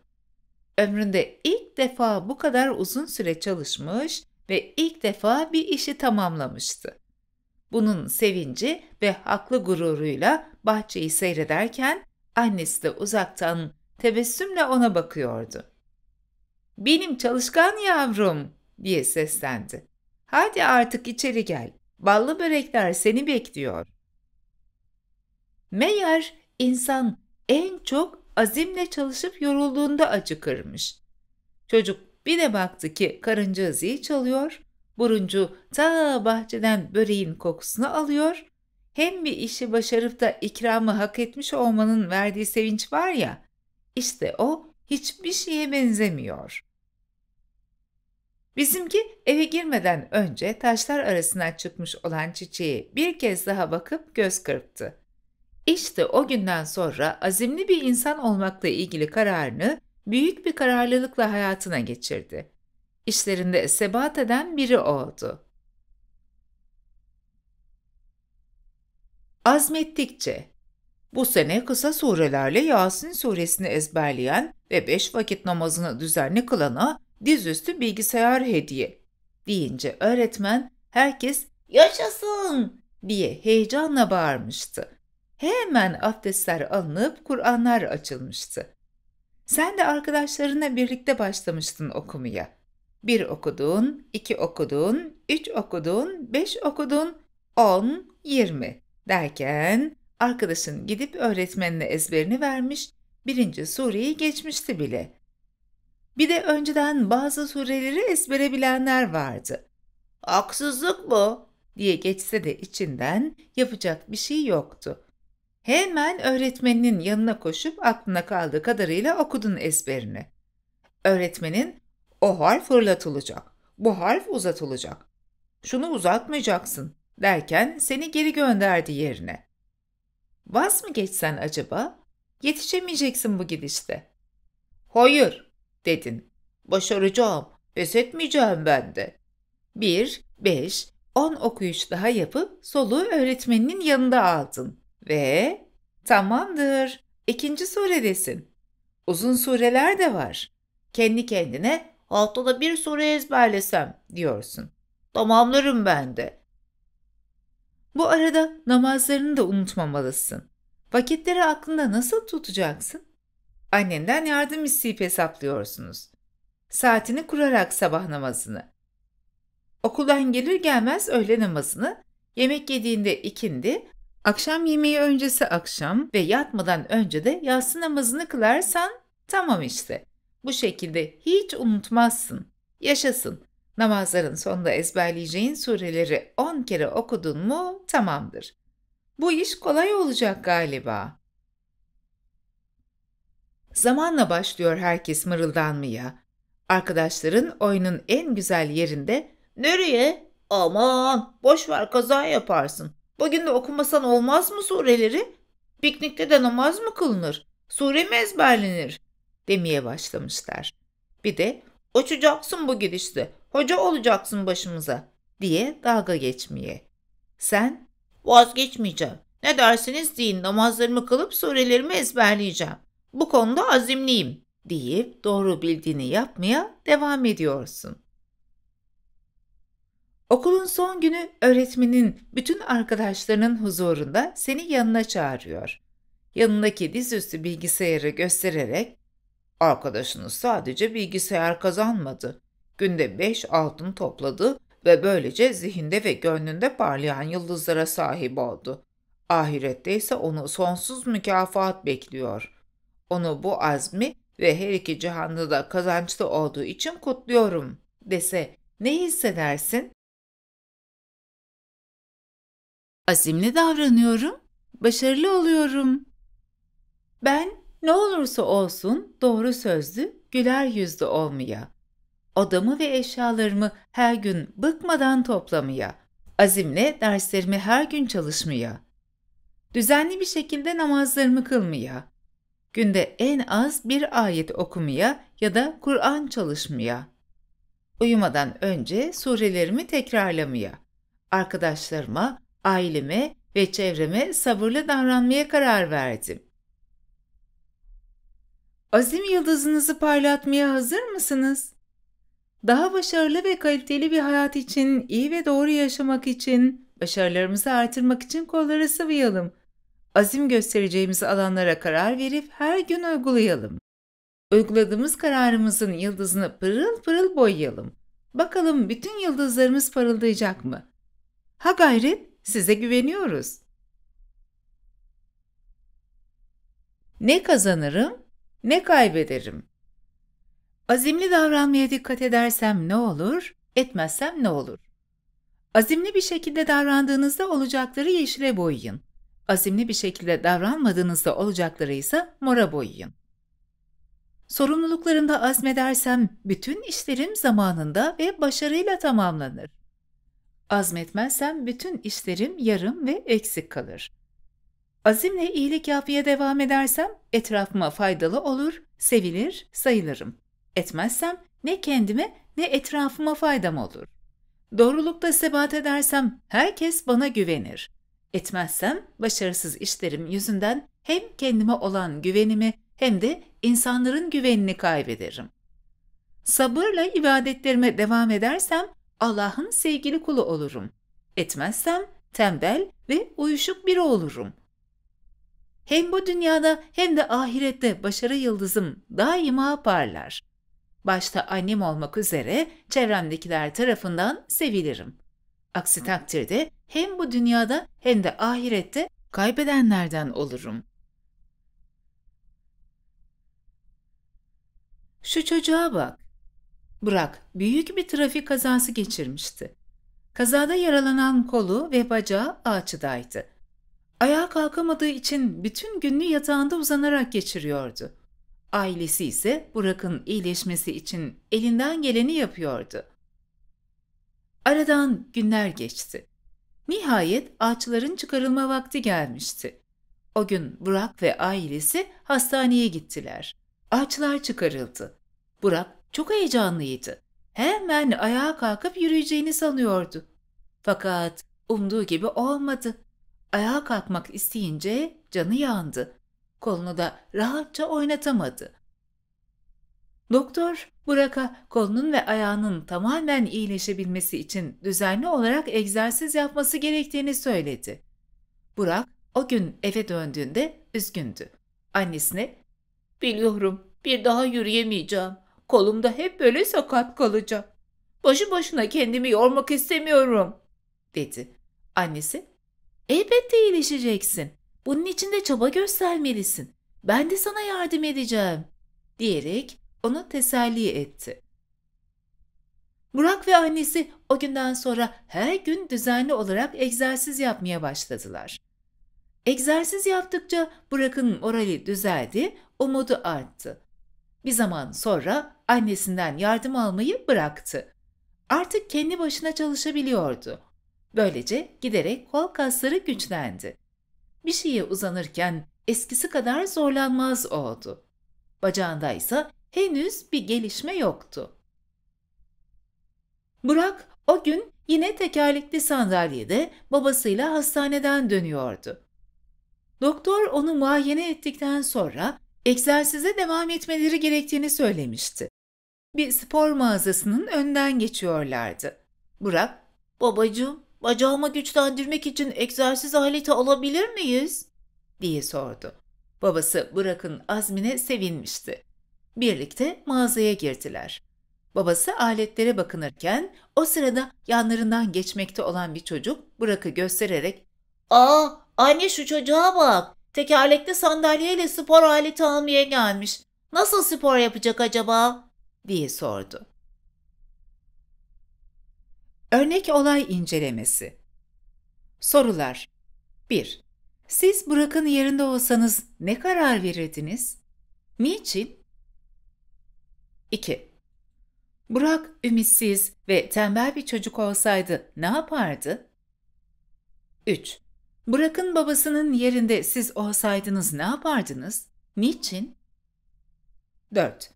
Ömründe ilk defa bu kadar uzun süre çalışmış ve ilk defa bir işi tamamlamıştı. Bunun sevinci ve haklı gururuyla bahçeyi seyrederken annesi de uzaktan tebessümle ona bakıyordu. "Benim çalışkan yavrum." diye seslendi. Hadi artık içeri gel. Ballı börekler seni bekliyor. Meğer insan en çok azimle çalışıp yorulduğunda acıkırmış. Çocuk bir de baktı ki karınca zil çalıyor, buruncu ta bahçeden böreğin kokusunu alıyor, hem bir işi başarıp da ikramı hak etmiş olmanın verdiği sevinç var ya, işte o hiçbir şeye benzemiyor. Bizimki eve girmeden önce taşlar arasından çıkmış olan çiçeği bir kez daha bakıp göz kırptı. İşte o günden sonra azimli bir insan olmakla ilgili kararını büyük bir kararlılıkla hayatına geçirdi. İşlerinde sebat eden biri oldu. Azmettikçe bu sene kısa surelerle Yasin suresini ezberleyen ve beş vakit namazını düzenli kılana dizüstü bilgisayar hediye deyince öğretmen herkes yaşasın diye heyecanla bağırmıştı. Hemen abdestler alınıp Kur'anlar açılmıştı. Sen de arkadaşlarınla birlikte başlamıştın okumaya. Bir okudun, iki okudun, üç okudun, beş okudun, on, yirmi derken arkadaşın gidip öğretmenine ezberini vermiş, birinci sureyi geçmişti bile. Bir de önceden bazı sureleri ezbere bilenler vardı. Aksızlık mı? diye geçse de içinden yapacak bir şey yoktu. Hemen öğretmeninin yanına koşup aklına kaldığı kadarıyla okudun ezberini. Öğretmenin o harf fırlatılacak, bu harf uzatılacak. Şunu uzatmayacaksın derken seni geri gönderdi yerine. Vaz mı geçsen acaba? Yetişemeyeceksin bu gidişte. Hayır, dedin. Başaracağım, pes etmeyeceğim ben de. Bir, beş, on okuyuş daha yapıp soluğu öğretmeninin yanında aldın. Ve tamamdır, ikinci suredesin. Uzun sureler de var. Kendi kendine haftada bir sure ezberlesem diyorsun. Tamamlarım ben de. Bu arada namazlarını da unutmamalısın. Vakitleri aklında nasıl tutacaksın? Annenden yardım isteyip hesaplıyorsunuz. Saatini kurarak sabah namazını. Okuldan gelir gelmez öğle namazını, yemek yediğinde ikindi, akşam yemeği öncesi akşam ve yatmadan önce de yatsı namazını kılarsan tamam işte. Bu şekilde hiç unutmazsın. Yaşasın. Namazların sonunda ezberleyeceğin sureleri 10 kere okudun mu tamamdır. Bu iş kolay olacak galiba. Zamanla başlıyor herkes mırıldanmaya. Arkadaşların oyunun en güzel yerinde ''Nereye? Aman boş ver kaza yaparsın. Bugün de okumasan olmaz mı sureleri? Piknikte de namaz mı kılınır? Sure mi ezberlenir?'' demeye başlamışlar. Bir de ''Uçacaksın bu gidişte. Hoca olacaksın başımıza.'' diye dalga geçmeye. Sen ''Vazgeçmeyeceğim. Ne dersiniz deyin namazlarımı kılıp surelerimi ezberleyeceğim.'' Bu konuda azimliyim deyip doğru bildiğini yapmaya devam ediyorsun. Okulun son günü öğretmenin bütün arkadaşlarının huzurunda seni yanına çağırıyor. Yanındaki dizüstü bilgisayarı göstererek arkadaşınız sadece bilgisayar kazanmadı. Günde 5 altın topladı ve böylece zihinde ve gönlünde parlayan yıldızlara sahip oldu. Ahirette ise onu sonsuz mükafat bekliyor. Onu bu azmi ve her iki cihanda da kazançlı olduğu için kutluyorum dese ne hissedersin? Azimli davranıyorum, başarılı oluyorum. Ben ne olursa olsun doğru sözlü, güler yüzlü olmaya, odamı ve eşyalarımı her gün bıkmadan toplamaya, azimle derslerimi her gün çalışmaya, düzenli bir şekilde namazlarımı kılmaya, Günde en az bir ayet okumaya ya da Kur'an çalışmaya. Uyumadan önce surelerimi tekrarlamaya. Arkadaşlarıma, aileme ve çevreme sabırlı davranmaya karar verdim. Azim yıldızınızı parlatmaya hazır mısınız? Daha başarılı ve kaliteli bir hayat için, iyi ve doğru yaşamak için, başarılarımızı artırmak için kolları sıvayalım azim göstereceğimiz alanlara karar verip her gün uygulayalım. Uyguladığımız kararımızın yıldızını pırıl pırıl boyayalım. Bakalım bütün yıldızlarımız parıldayacak mı? Ha gayret, size güveniyoruz. Ne kazanırım, ne kaybederim? Azimli davranmaya dikkat edersem ne olur, etmezsem ne olur? Azimli bir şekilde davrandığınızda olacakları yeşile boyayın azimli bir şekilde davranmadığınızda olacakları ise mora boyayın. Sorumluluklarında azmedersem bütün işlerim zamanında ve başarıyla tamamlanır. Azmetmezsem bütün işlerim yarım ve eksik kalır. Azimle iyilik yapmaya devam edersem etrafıma faydalı olur, sevilir, sayılırım. Etmezsem ne kendime ne etrafıma faydam olur. Doğrulukta sebat edersem herkes bana güvenir. Etmezsem başarısız işlerim yüzünden hem kendime olan güvenimi hem de insanların güvenini kaybederim. Sabırla ibadetlerime devam edersem Allah'ın sevgili kulu olurum. Etmezsem tembel ve uyuşuk biri olurum. Hem bu dünyada hem de ahirette başarı yıldızım daima parlar. Başta annem olmak üzere çevremdekiler tarafından sevilirim. Aksi takdirde hem bu dünyada hem de ahirette kaybedenlerden olurum. Şu çocuğa bak. Burak büyük bir trafik kazası geçirmişti. Kazada yaralanan kolu ve bacağı ağaçıdaydı. Ayağa kalkamadığı için bütün gününü yatağında uzanarak geçiriyordu. Ailesi ise Burak'ın iyileşmesi için elinden geleni yapıyordu. Aradan günler geçti. Nihayet ağaçların çıkarılma vakti gelmişti. O gün Burak ve ailesi hastaneye gittiler. Ağaçlar çıkarıldı. Burak çok heyecanlıydı. Hemen ayağa kalkıp yürüyeceğini sanıyordu. Fakat umduğu gibi olmadı. Ayağa kalkmak isteyince canı yandı. Kolunu da rahatça oynatamadı. Doktor Burak'a kolunun ve ayağının tamamen iyileşebilmesi için düzenli olarak egzersiz yapması gerektiğini söyledi. Burak o gün eve döndüğünde üzgündü. Annesine "Biliyorum, bir daha yürüyemeyeceğim. Kolumda hep böyle sakat kalacağım. Başı başına kendimi yormak istemiyorum." dedi. Annesi "Elbette iyileşeceksin. Bunun için de çaba göstermelisin. Ben de sana yardım edeceğim." diyerek onu teselli etti. Burak ve annesi o günden sonra her gün düzenli olarak egzersiz yapmaya başladılar. Egzersiz yaptıkça Burak'ın morali düzeldi, umudu arttı. Bir zaman sonra annesinden yardım almayı bıraktı. Artık kendi başına çalışabiliyordu. Böylece giderek kol kasları güçlendi. Bir şeye uzanırken eskisi kadar zorlanmaz oldu. Bacağında ise henüz bir gelişme yoktu. Burak o gün yine tekerlekli sandalyede babasıyla hastaneden dönüyordu. Doktor onu muayene ettikten sonra egzersize devam etmeleri gerektiğini söylemişti. Bir spor mağazasının önden geçiyorlardı. Burak, "Babacığım, bacağıma güçlendirmek için egzersiz aleti alabilir miyiz?" diye sordu. Babası Burak'ın azmine sevinmişti. Birlikte mağazaya girdiler. Babası aletlere bakınırken o sırada yanlarından geçmekte olan bir çocuk Burak'ı göstererek ''Aa anne şu çocuğa bak tekerlekli sandalyeyle spor aleti almaya gelmiş. Nasıl spor yapacak acaba?'' diye sordu. Örnek olay incelemesi Sorular 1. Siz Burak'ın yerinde olsanız ne karar verirdiniz? Niçin? 2. Burak ümitsiz ve tembel bir çocuk olsaydı ne yapardı? 3. Burak'ın babasının yerinde siz olsaydınız ne yapardınız? Niçin? 4.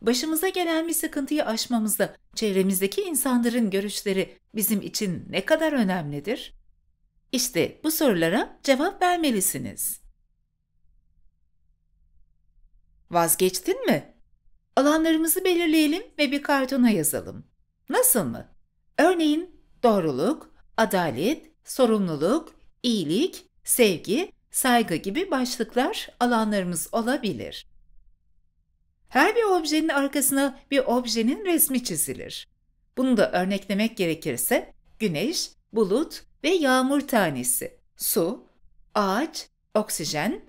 Başımıza gelen bir sıkıntıyı aşmamızda çevremizdeki insanların görüşleri bizim için ne kadar önemlidir? İşte bu sorulara cevap vermelisiniz. Vazgeçtin mi? Alanlarımızı belirleyelim ve bir kartona yazalım. Nasıl mı? Örneğin doğruluk, adalet, sorumluluk, iyilik, sevgi, saygı gibi başlıklar alanlarımız olabilir. Her bir objenin arkasına bir objenin resmi çizilir. Bunu da örneklemek gerekirse güneş, bulut ve yağmur tanesi, su, ağaç, oksijen,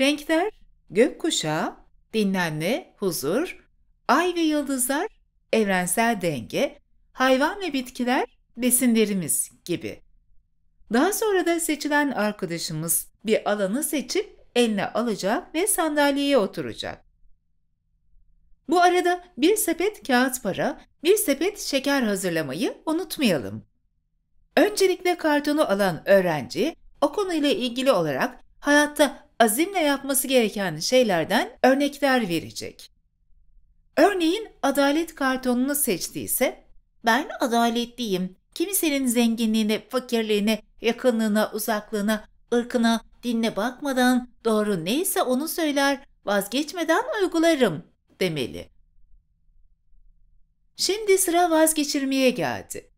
renkler, gökkuşağı, dinlenme, huzur, Ay ve yıldızlar evrensel denge, hayvan ve bitkiler besinlerimiz gibi. Daha sonra da seçilen arkadaşımız bir alanı seçip eline alacak ve sandalyeye oturacak. Bu arada bir sepet kağıt para, bir sepet şeker hazırlamayı unutmayalım. Öncelikle kartonu alan öğrenci o konuyla ilgili olarak hayatta azimle yapması gereken şeylerden örnekler verecek. Örneğin adalet kartonunu seçtiyse ben adaletliyim. Kimsenin zenginliğine, fakirliğine, yakınlığına, uzaklığına, ırkına, dinle bakmadan doğru neyse onu söyler, vazgeçmeden uygularım demeli. Şimdi sıra vazgeçirmeye geldi.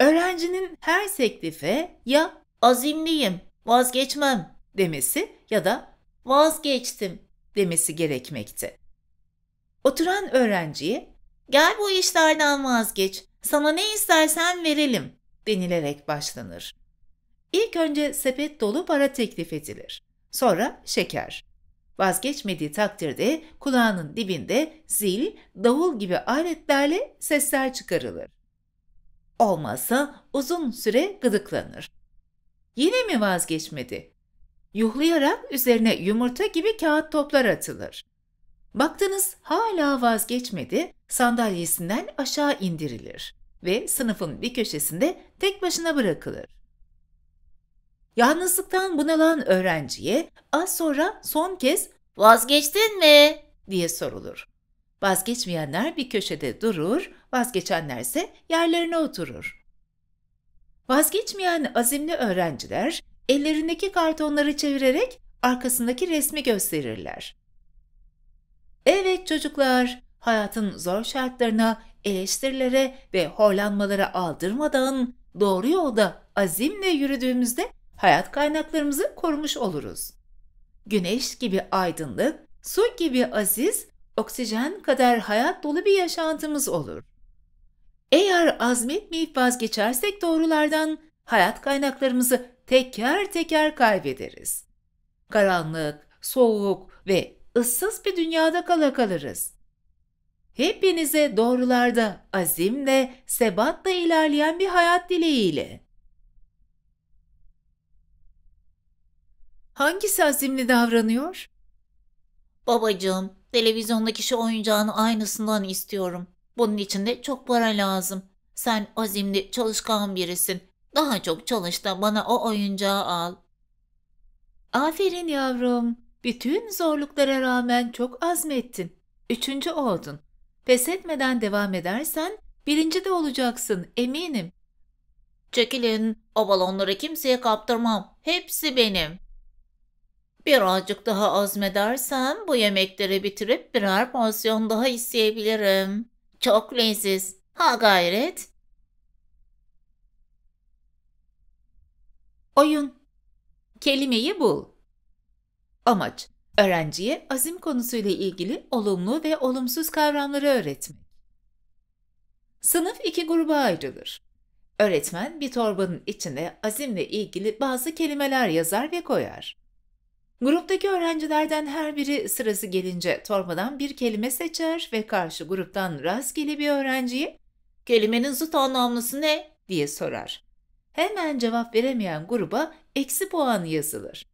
Öğrencinin her teklife ya azimliyim, vazgeçmem demesi ya da vazgeçtim demesi gerekmekte. Oturan öğrenciyi gel bu işlerden vazgeç, sana ne istersen verelim denilerek başlanır. İlk önce sepet dolu para teklif edilir. Sonra şeker. Vazgeçmediği takdirde kulağının dibinde zil, davul gibi aletlerle sesler çıkarılır. Olmazsa uzun süre gıdıklanır. Yine mi vazgeçmedi? Yuhlayarak üzerine yumurta gibi kağıt toplar atılır. Baktınız hala vazgeçmedi, sandalyesinden aşağı indirilir ve sınıfın bir köşesinde tek başına bırakılır. Yalnızlıktan bunalan öğrenciye az sonra son kez "Vazgeçtin mi?" diye sorulur. Vazgeçmeyenler bir köşede durur, vazgeçenlerse yerlerine oturur. Vazgeçmeyen azimli öğrenciler ellerindeki kartonları çevirerek arkasındaki resmi gösterirler. Evet çocuklar, hayatın zor şartlarına, eleştirilere ve horlanmalara aldırmadan doğru yolda azimle yürüdüğümüzde hayat kaynaklarımızı korumuş oluruz. Güneş gibi aydınlık, su gibi aziz, oksijen kadar hayat dolu bir yaşantımız olur. Eğer azmetmeyip vazgeçersek doğrulardan hayat kaynaklarımızı teker teker kaybederiz. Karanlık, soğuk ve ıssız bir dünyada kala kalırız. Hepinize doğrularda azimle, sebatla ilerleyen bir hayat dileğiyle. Hangisi azimli davranıyor? Babacığım, televizyondaki şu oyuncağını aynısından istiyorum. Bunun için de çok para lazım. Sen azimli, çalışkan birisin. Daha çok çalış da bana o oyuncağı al. Aferin yavrum. Bütün zorluklara rağmen çok azmettin. Üçüncü oldun. Pes etmeden devam edersen birinci de olacaksın eminim. Çekilin, o balonları kimseye kaptırmam. Hepsi benim. Birazcık daha azmedersem bu yemekleri bitirip birer porsiyon daha isteyebilirim. Çok leziz. Ha gayret. Oyun. Kelimeyi bul. Amaç, öğrenciye azim konusuyla ilgili olumlu ve olumsuz kavramları öğretmek. Sınıf iki gruba ayrılır. Öğretmen bir torbanın içine azimle ilgili bazı kelimeler yazar ve koyar. Gruptaki öğrencilerden her biri sırası gelince torbadan bir kelime seçer ve karşı gruptan rastgele bir öğrenciye kelimenin zıt anlamlısı ne diye sorar. Hemen cevap veremeyen gruba eksi puanı yazılır.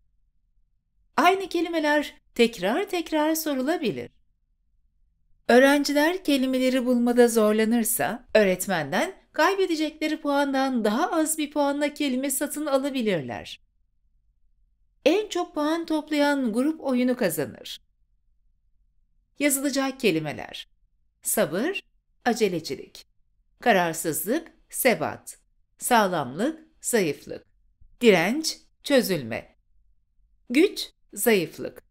Aynı kelimeler tekrar tekrar sorulabilir. Öğrenciler kelimeleri bulmada zorlanırsa öğretmenden kaybedecekleri puandan daha az bir puanla kelime satın alabilirler. En çok puan toplayan grup oyunu kazanır. Yazılacak kelimeler Sabır, acelecilik Kararsızlık, sebat Sağlamlık, zayıflık Direnç, çözülme Güç, zayıflık.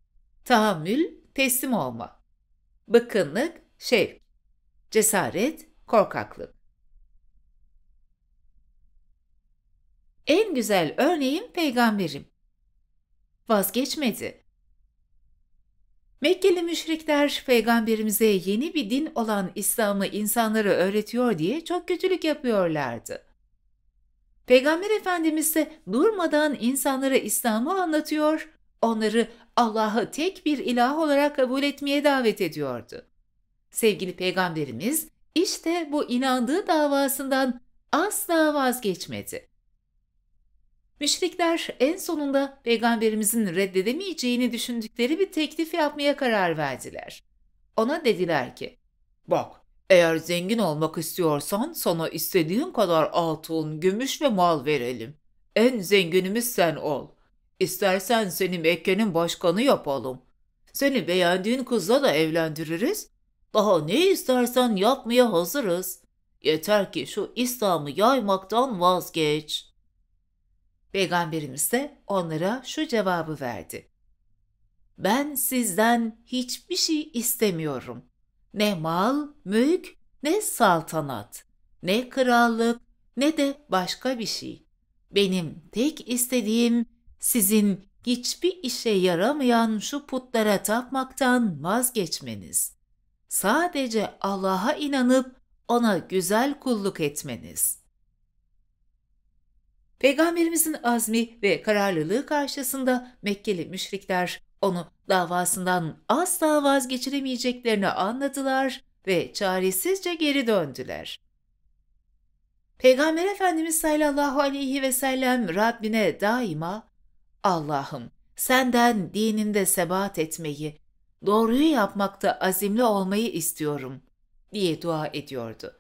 Tahammül, teslim olma. Bıkkınlık, şevk. Cesaret, korkaklık. En güzel örneğim peygamberim. Vazgeçmedi. Mekkeli müşrikler peygamberimize yeni bir din olan İslam'ı insanlara öğretiyor diye çok kötülük yapıyorlardı. Peygamber Efendimiz de durmadan insanlara İslam'ı anlatıyor onları Allah'ı tek bir ilah olarak kabul etmeye davet ediyordu. Sevgili Peygamberimiz işte bu inandığı davasından asla vazgeçmedi. Müşrikler en sonunda Peygamberimizin reddedemeyeceğini düşündükleri bir teklif yapmaya karar verdiler. Ona dediler ki, ''Bak, eğer zengin olmak istiyorsan sana istediğin kadar altın, gümüş ve mal verelim. En zenginimiz sen ol. İstersen seni Mekke'nin başkanı yapalım. Seni beğendiğin kızla da evlendiririz. Daha ne istersen yapmaya hazırız. Yeter ki şu İslam'ı yaymaktan vazgeç. Peygamberimiz de onlara şu cevabı verdi. Ben sizden hiçbir şey istemiyorum. Ne mal, mülk, ne saltanat, ne krallık, ne de başka bir şey. Benim tek istediğim sizin hiçbir işe yaramayan şu putlara tapmaktan vazgeçmeniz. Sadece Allah'a inanıp ona güzel kulluk etmeniz. Peygamberimizin azmi ve kararlılığı karşısında Mekkeli müşrikler onu davasından asla vazgeçiremeyeceklerini anladılar ve çaresizce geri döndüler. Peygamber Efendimiz sallallahu aleyhi ve sellem Rabbine daima Allah'ım senden dininde sebat etmeyi, doğruyu yapmakta azimli olmayı istiyorum diye dua ediyordu.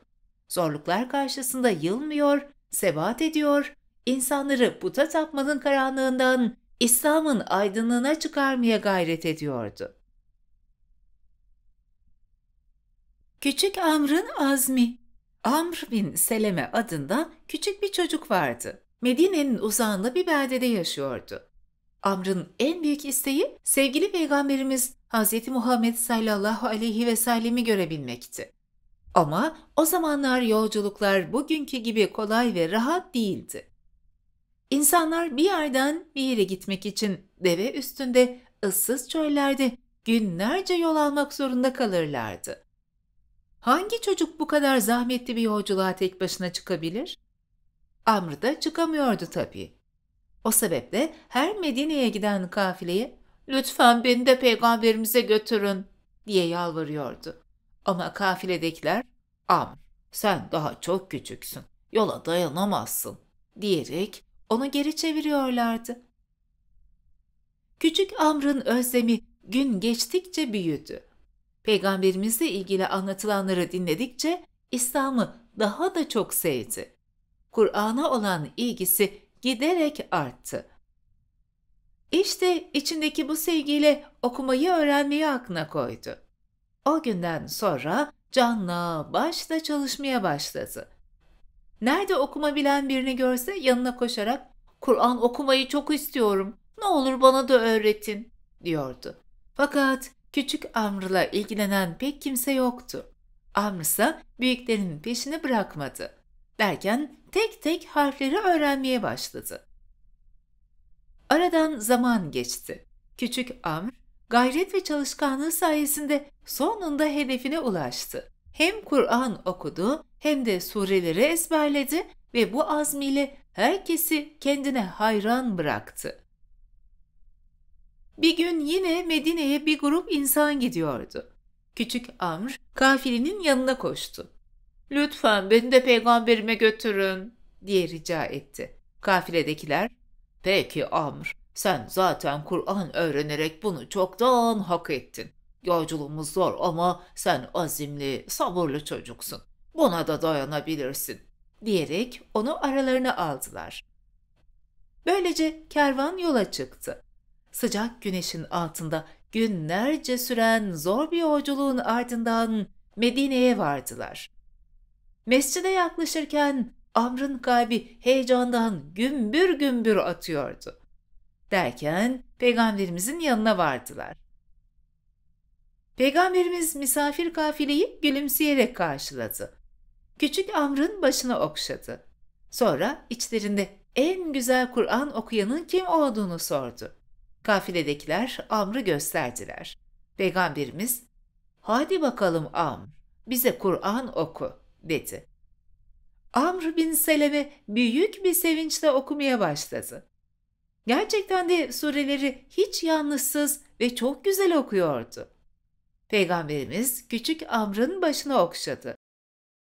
Zorluklar karşısında yılmıyor, sebat ediyor, insanları puta tapmanın karanlığından İslam'ın aydınlığına çıkarmaya gayret ediyordu. Küçük Amr'ın azmi Amr bin Seleme adında küçük bir çocuk vardı. Medine'nin uzağında bir beldede yaşıyordu. Amr'ın en büyük isteği sevgili Peygamberimiz Hz. Muhammed sallallahu aleyhi ve sellemi görebilmekti. Ama o zamanlar yolculuklar bugünkü gibi kolay ve rahat değildi. İnsanlar bir yerden bir yere gitmek için deve üstünde ıssız çöllerde günlerce yol almak zorunda kalırlardı. Hangi çocuk bu kadar zahmetli bir yolculuğa tek başına çıkabilir? Amr da çıkamıyordu tabii. O sebeple her Medine'ye giden kafileye lütfen beni de peygamberimize götürün diye yalvarıyordu. Ama kafiledekiler Amr sen daha çok küçüksün yola dayanamazsın diyerek onu geri çeviriyorlardı. Küçük Amr'ın özlemi gün geçtikçe büyüdü. Peygamberimizle ilgili anlatılanları dinledikçe İslam'ı daha da çok sevdi. Kur'an'a olan ilgisi giderek arttı. İşte içindeki bu sevgiyle okumayı öğrenmeyi aklına koydu. O günden sonra canla başla çalışmaya başladı. Nerede okuma bilen birini görse yanına koşarak Kur'an okumayı çok istiyorum. Ne olur bana da öğretin diyordu. Fakat küçük Amr'la ilgilenen pek kimse yoktu. Amr ise büyüklerinin peşini bırakmadı. Derken tek tek harfleri öğrenmeye başladı. Aradan zaman geçti. Küçük Amr, gayret ve çalışkanlığı sayesinde sonunda hedefine ulaştı. Hem Kur'an okudu hem de sureleri ezberledi ve bu azmiyle herkesi kendine hayran bıraktı. Bir gün yine Medine'ye bir grup insan gidiyordu. Küçük Amr kafilenin yanına koştu. Lütfen beni de peygamberime götürün diye rica etti. Kafiledekiler peki Amr sen zaten Kur'an öğrenerek bunu çoktan hak ettin. Yolculuğumuz zor ama sen azimli, sabırlı çocuksun. Buna da dayanabilirsin diyerek onu aralarına aldılar. Böylece kervan yola çıktı. Sıcak güneşin altında günlerce süren zor bir yolculuğun ardından Medine'ye vardılar. Mescide yaklaşırken Amr'ın kalbi heyecandan gümbür gümbür atıyordu. Derken peygamberimizin yanına vardılar. Peygamberimiz misafir kafileyi gülümseyerek karşıladı. Küçük Amr'ın başını okşadı. Sonra içlerinde en güzel Kur'an okuyanın kim olduğunu sordu. Kafiledekiler Amr'ı gösterdiler. Peygamberimiz, ''Hadi bakalım Amr, bize Kur'an oku.'' dedi. Amr bin Seleme büyük bir sevinçle okumaya başladı. Gerçekten de sureleri hiç yanlışsız ve çok güzel okuyordu. Peygamberimiz küçük Amr'ın başını okşadı.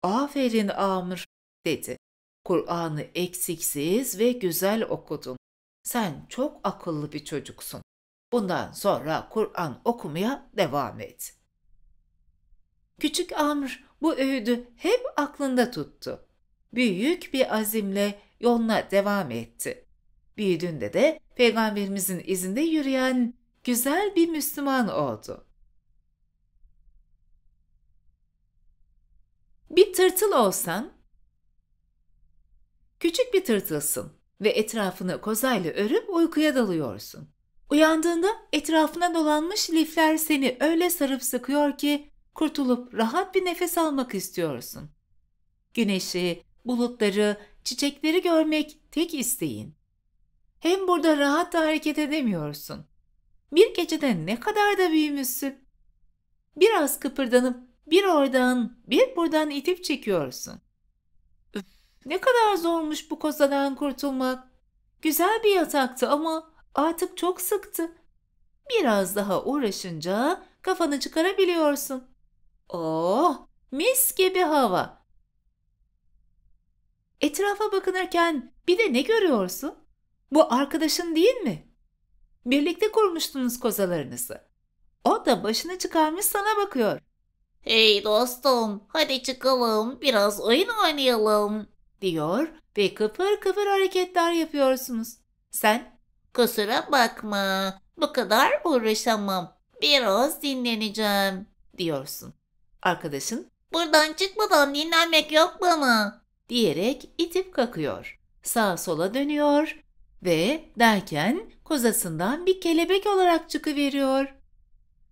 Aferin Amr dedi. Kur'an'ı eksiksiz ve güzel okudun. Sen çok akıllı bir çocuksun. Bundan sonra Kur'an okumaya devam et. Küçük Amr bu öğüdü hep aklında tuttu. Büyük bir azimle yoluna devam etti. Büyüdüğünde de peygamberimizin izinde yürüyen güzel bir Müslüman oldu. Bir tırtıl olsan, küçük bir tırtılsın ve etrafını kozayla örüp uykuya dalıyorsun. Uyandığında etrafına dolanmış lifler seni öyle sarıp sıkıyor ki kurtulup rahat bir nefes almak istiyorsun. Güneşi, bulutları, çiçekleri görmek tek isteğin. Hem burada rahat da hareket edemiyorsun. Bir gecede ne kadar da büyümüşsün. Biraz kıpırdanıp bir oradan bir buradan itip çekiyorsun. Üf, ne kadar zormuş bu kozadan kurtulmak. Güzel bir yataktı ama artık çok sıktı. Biraz daha uğraşınca kafanı çıkarabiliyorsun. Oh, mis gibi hava. Etrafa bakınırken bir de ne görüyorsun? Bu arkadaşın değil mi? Birlikte kurmuştunuz kozalarınızı. O da başını çıkarmış sana bakıyor. Hey dostum, hadi çıkalım, biraz oyun oynayalım, diyor ve kıpır kıpır hareketler yapıyorsunuz. Sen? Kusura bakma, bu kadar uğraşamam, biraz dinleneceğim, diyorsun. Arkadaşın buradan çıkmadan dinlenmek yok bana diyerek itip kakıyor. Sağa sola dönüyor ve derken kozasından bir kelebek olarak çıkıveriyor.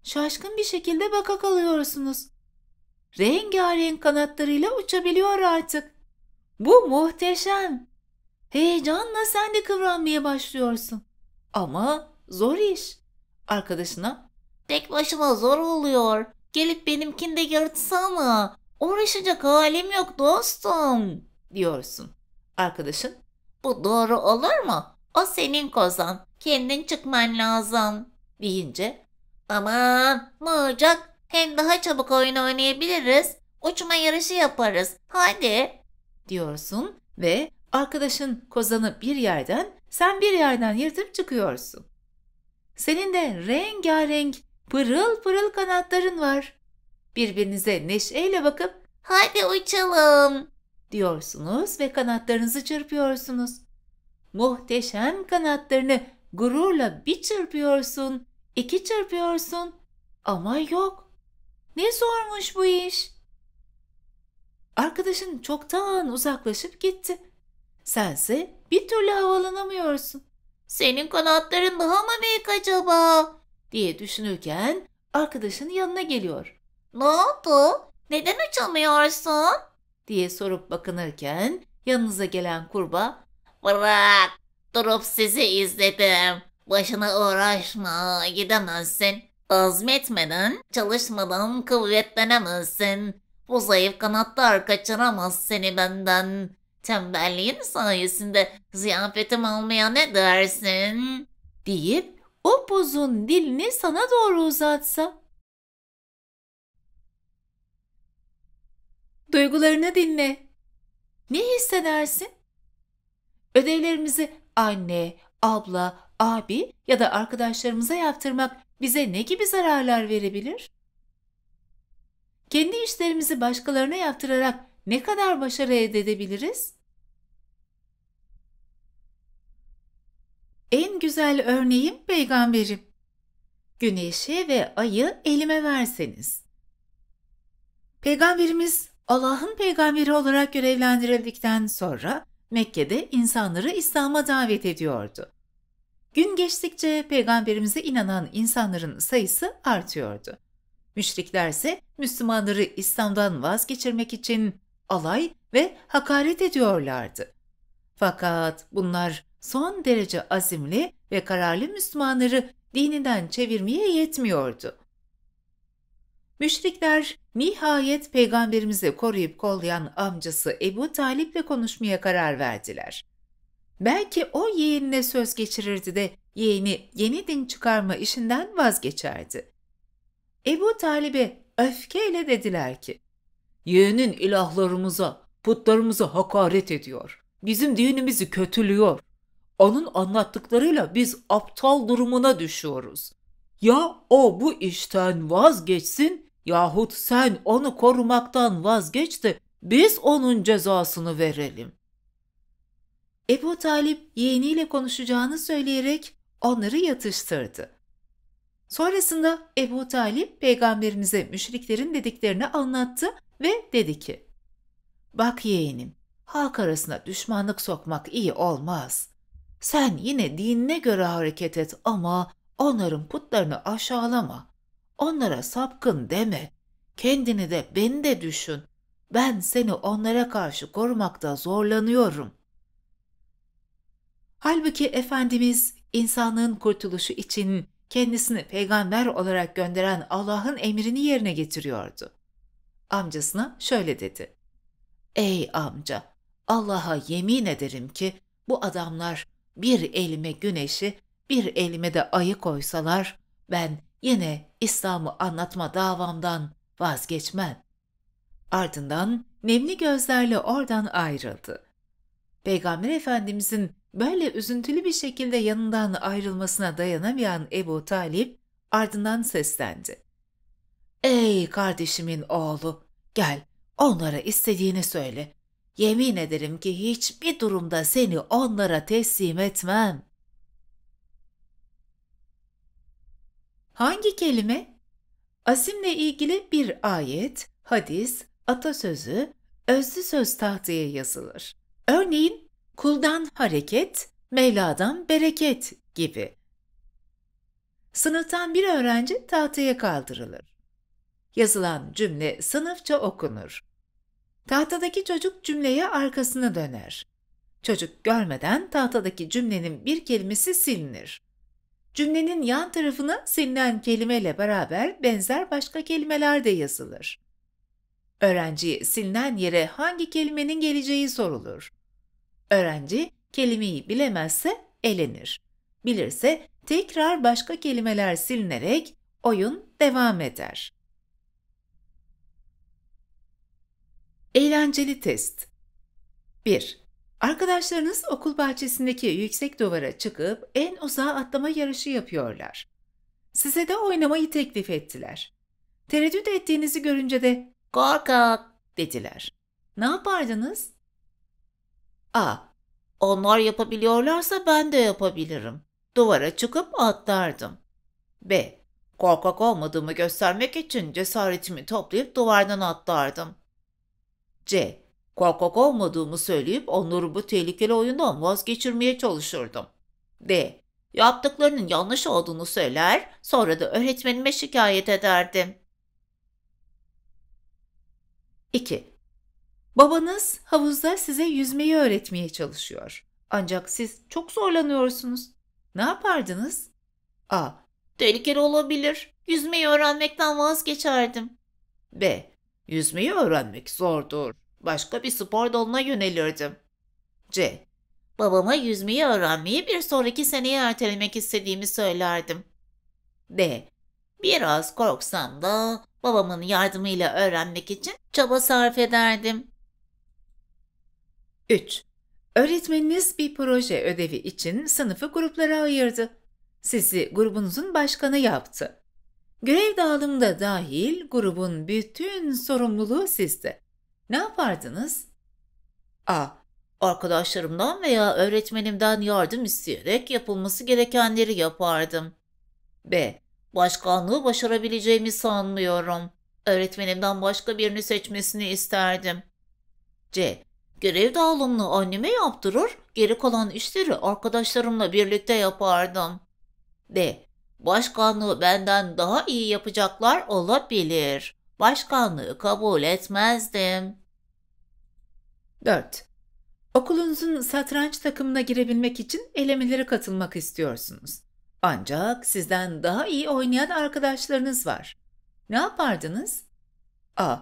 Şaşkın bir şekilde baka kalıyorsunuz. Rengarenk kanatlarıyla uçabiliyor artık. Bu muhteşem. Heyecanla sen de kıvranmaya başlıyorsun. Ama zor iş. Arkadaşına tek başıma zor oluyor. Gelip benimkini de yırtsana. Uğraşacak halim yok dostum diyorsun. Arkadaşın bu doğru olur mu? O senin kozan. Kendin çıkman lazım deyince aman ne olacak? Hem daha çabuk oyun oynayabiliriz. Uçma yarışı yaparız. Hadi diyorsun ve arkadaşın kozanı bir yerden sen bir yerden yırtıp çıkıyorsun. Senin de rengarenk Pırıl pırıl kanatların var. Birbirinize neşeyle bakıp hadi uçalım diyorsunuz ve kanatlarınızı çırpıyorsunuz. Muhteşem kanatlarını gururla bir çırpıyorsun, iki çırpıyorsun ama yok. Ne zormuş bu iş? Arkadaşın çoktan uzaklaşıp gitti. Sense bir türlü havalanamıyorsun. Senin kanatların daha mı büyük acaba? diye düşünürken arkadaşının yanına geliyor. Ne oldu? Neden açılmıyorsun? diye sorup bakınırken yanınıza gelen kurba Bırak durup sizi izledim. Başına uğraşma gidemezsin. Azmetmeden çalışmadan kuvvetlenemezsin. Bu zayıf kanatlar kaçıramaz seni benden. Tembelliğin sayesinde ziyafetim almaya ne dersin? deyip o buzun dilini sana doğru uzatsa. Duygularını dinle. Ne hissedersin? Ödevlerimizi anne, abla, abi ya da arkadaşlarımıza yaptırmak bize ne gibi zararlar verebilir? Kendi işlerimizi başkalarına yaptırarak ne kadar başarı elde edebiliriz? En güzel örneğim peygamberim. Güneşi ve ayı elime verseniz. Peygamberimiz Allah'ın peygamberi olarak görevlendirildikten sonra Mekke'de insanları İslam'a davet ediyordu. Gün geçtikçe peygamberimize inanan insanların sayısı artıyordu. Müşrikler ise Müslümanları İslam'dan vazgeçirmek için alay ve hakaret ediyorlardı. Fakat bunlar son derece azimli ve kararlı Müslümanları dininden çevirmeye yetmiyordu. Müşrikler nihayet peygamberimizi koruyup kollayan amcası Ebu Talip'le konuşmaya karar verdiler. Belki o yeğenine söz geçirirdi de yeğeni yeni din çıkarma işinden vazgeçerdi. Ebu Talib'e öfkeyle dediler ki, Yeğenin ilahlarımıza, putlarımıza hakaret ediyor. Bizim dinimizi kötülüyor. Onun anlattıklarıyla biz aptal durumuna düşüyoruz. Ya o bu işten vazgeçsin yahut sen onu korumaktan vazgeç de biz onun cezasını verelim. Ebu Talip yeğeniyle konuşacağını söyleyerek onları yatıştırdı. Sonrasında Ebu Talip peygamberimize müşriklerin dediklerini anlattı ve dedi ki Bak yeğenim halk arasına düşmanlık sokmak iyi olmaz. Sen yine dinine göre hareket et ama onların putlarını aşağılama. Onlara sapkın deme. Kendini de beni de düşün. Ben seni onlara karşı korumakta zorlanıyorum. Halbuki Efendimiz insanlığın kurtuluşu için kendisini peygamber olarak gönderen Allah'ın emrini yerine getiriyordu. Amcasına şöyle dedi. Ey amca, Allah'a yemin ederim ki bu adamlar bir elime güneşi, bir elime de ayı koysalar ben yine İslam'ı anlatma davamdan vazgeçmem. Ardından nemli gözlerle oradan ayrıldı. Peygamber Efendimizin böyle üzüntülü bir şekilde yanından ayrılmasına dayanamayan Ebu Talip ardından seslendi. Ey kardeşimin oğlu, gel onlara istediğini söyle. Yemin ederim ki hiçbir durumda seni onlara teslim etmem. Hangi kelime? Asimle ilgili bir ayet, hadis, atasözü, özlü söz tahtaya yazılır. Örneğin kuldan hareket, Mevla'dan bereket gibi. Sınıftan bir öğrenci tahtaya kaldırılır. Yazılan cümle sınıfça okunur. Tahtadaki çocuk cümleye arkasını döner. Çocuk görmeden tahtadaki cümlenin bir kelimesi silinir. Cümlenin yan tarafına silinen kelimeyle beraber benzer başka kelimeler de yazılır. Öğrenciye silinen yere hangi kelimenin geleceği sorulur. Öğrenci kelimeyi bilemezse elenir. Bilirse tekrar başka kelimeler silinerek oyun devam eder. Eğlenceli test. 1. Arkadaşlarınız okul bahçesindeki yüksek duvara çıkıp en uzağa atlama yarışı yapıyorlar. Size de oynamayı teklif ettiler. Tereddüt ettiğinizi görünce de korkak dediler. Ne yapardınız? A. Onlar yapabiliyorlarsa ben de yapabilirim. Duvara çıkıp atlardım. B. Korkak olmadığımı göstermek için cesaretimi toplayıp duvardan atlardım. C. Korkak olmadığımı söyleyip onları bu tehlikeli oyundan vazgeçirmeye çalışırdım. D. Yaptıklarının yanlış olduğunu söyler, sonra da öğretmenime şikayet ederdim. 2. Babanız havuzda size yüzmeyi öğretmeye çalışıyor. Ancak siz çok zorlanıyorsunuz. Ne yapardınız? A. Tehlikeli olabilir. Yüzmeyi öğrenmekten vazgeçerdim. B. Yüzmeyi öğrenmek zordur. Başka bir spor dalına yönelirdim. C. Babama yüzmeyi öğrenmeyi bir sonraki seneye ertelemek istediğimi söylerdim. D. Biraz korksam da babamın yardımıyla öğrenmek için çaba sarf ederdim. 3. Öğretmeniniz bir proje ödevi için sınıfı gruplara ayırdı. Sizi grubunuzun başkanı yaptı. Görev dağılımda dahil grubun bütün sorumluluğu sizde. Ne yapardınız? A. Arkadaşlarımdan veya öğretmenimden yardım isteyerek yapılması gerekenleri yapardım. B. Başkanlığı başarabileceğimi sanmıyorum. Öğretmenimden başka birini seçmesini isterdim. C. Görev dağılımını anneme yaptırır, geri kalan işleri arkadaşlarımla birlikte yapardım. D. Başkanlığı benden daha iyi yapacaklar olabilir. Başkanlığı kabul etmezdim. 4. Okulunuzun satranç takımına girebilmek için elemelere katılmak istiyorsunuz. Ancak sizden daha iyi oynayan arkadaşlarınız var. Ne yapardınız? A.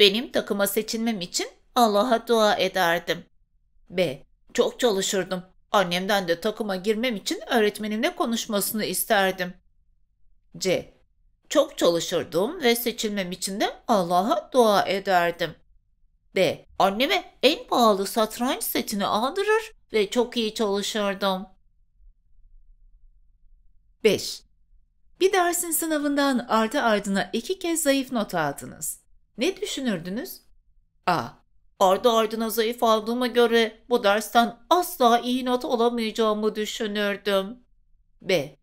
Benim takıma seçilmem için Allah'a dua ederdim. B. Çok çalışırdım Annemden de takıma girmem için öğretmenimle konuşmasını isterdim. C. Çok çalışırdım ve seçilmem için de Allah'a dua ederdim. D. Anneme en pahalı satranç setini aldırır ve çok iyi çalışırdım. 5. Bir dersin sınavından ardı ardına iki kez zayıf not aldınız. Ne düşünürdünüz? A. Ardı ardına zayıf aldığıma göre bu dersten asla iyi not alamayacağımı düşünürdüm. B.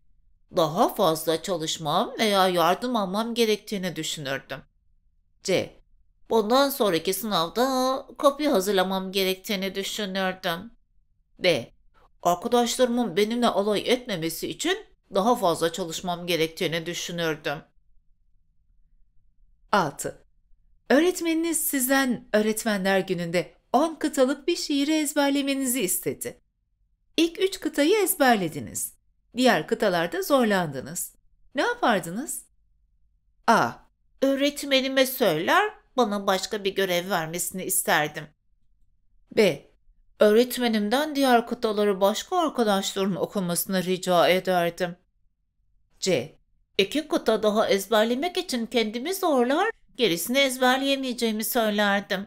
Daha fazla çalışmam veya yardım almam gerektiğini düşünürdüm. C. Bundan sonraki sınavda kopya hazırlamam gerektiğini düşünürdüm. D. Arkadaşlarımın benimle alay etmemesi için daha fazla çalışmam gerektiğini düşünürdüm. 6. Öğretmeniniz sizden öğretmenler gününde 10 kıtalık bir şiiri ezberlemenizi istedi. İlk 3 kıtayı ezberlediniz. Diğer kıtalarda zorlandınız. Ne yapardınız? A. Öğretmenime söyler, bana başka bir görev vermesini isterdim. B. Öğretmenimden diğer kıtaları başka arkadaşların okumasını rica ederdim. C. İki kıta daha ezberlemek için kendimi zorlar, Gerisini ezberleyemeyeceğimi söylerdim.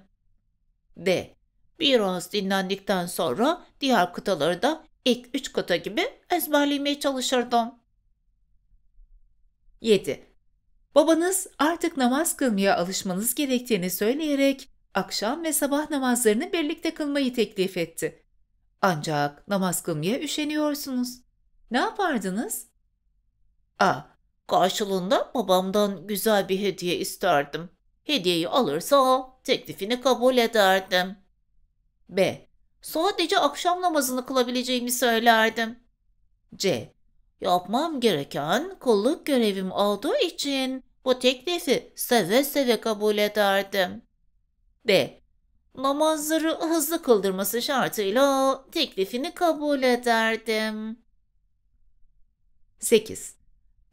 D. Biraz dinlendikten sonra diğer kıtaları da ilk üç kıta gibi ezberlemeye çalışırdım. 7. Babanız artık namaz kılmaya alışmanız gerektiğini söyleyerek akşam ve sabah namazlarını birlikte kılmayı teklif etti. Ancak namaz kılmaya üşeniyorsunuz. Ne yapardınız? A. Karşılığında babamdan güzel bir hediye isterdim. Hediyeyi alırsa teklifini kabul ederdim. B. Sadece akşam namazını kılabileceğimi söylerdim. C. Yapmam gereken kulluk görevim olduğu için bu teklifi seve seve kabul ederdim. D. Namazları hızlı kıldırması şartıyla teklifini kabul ederdim. 8.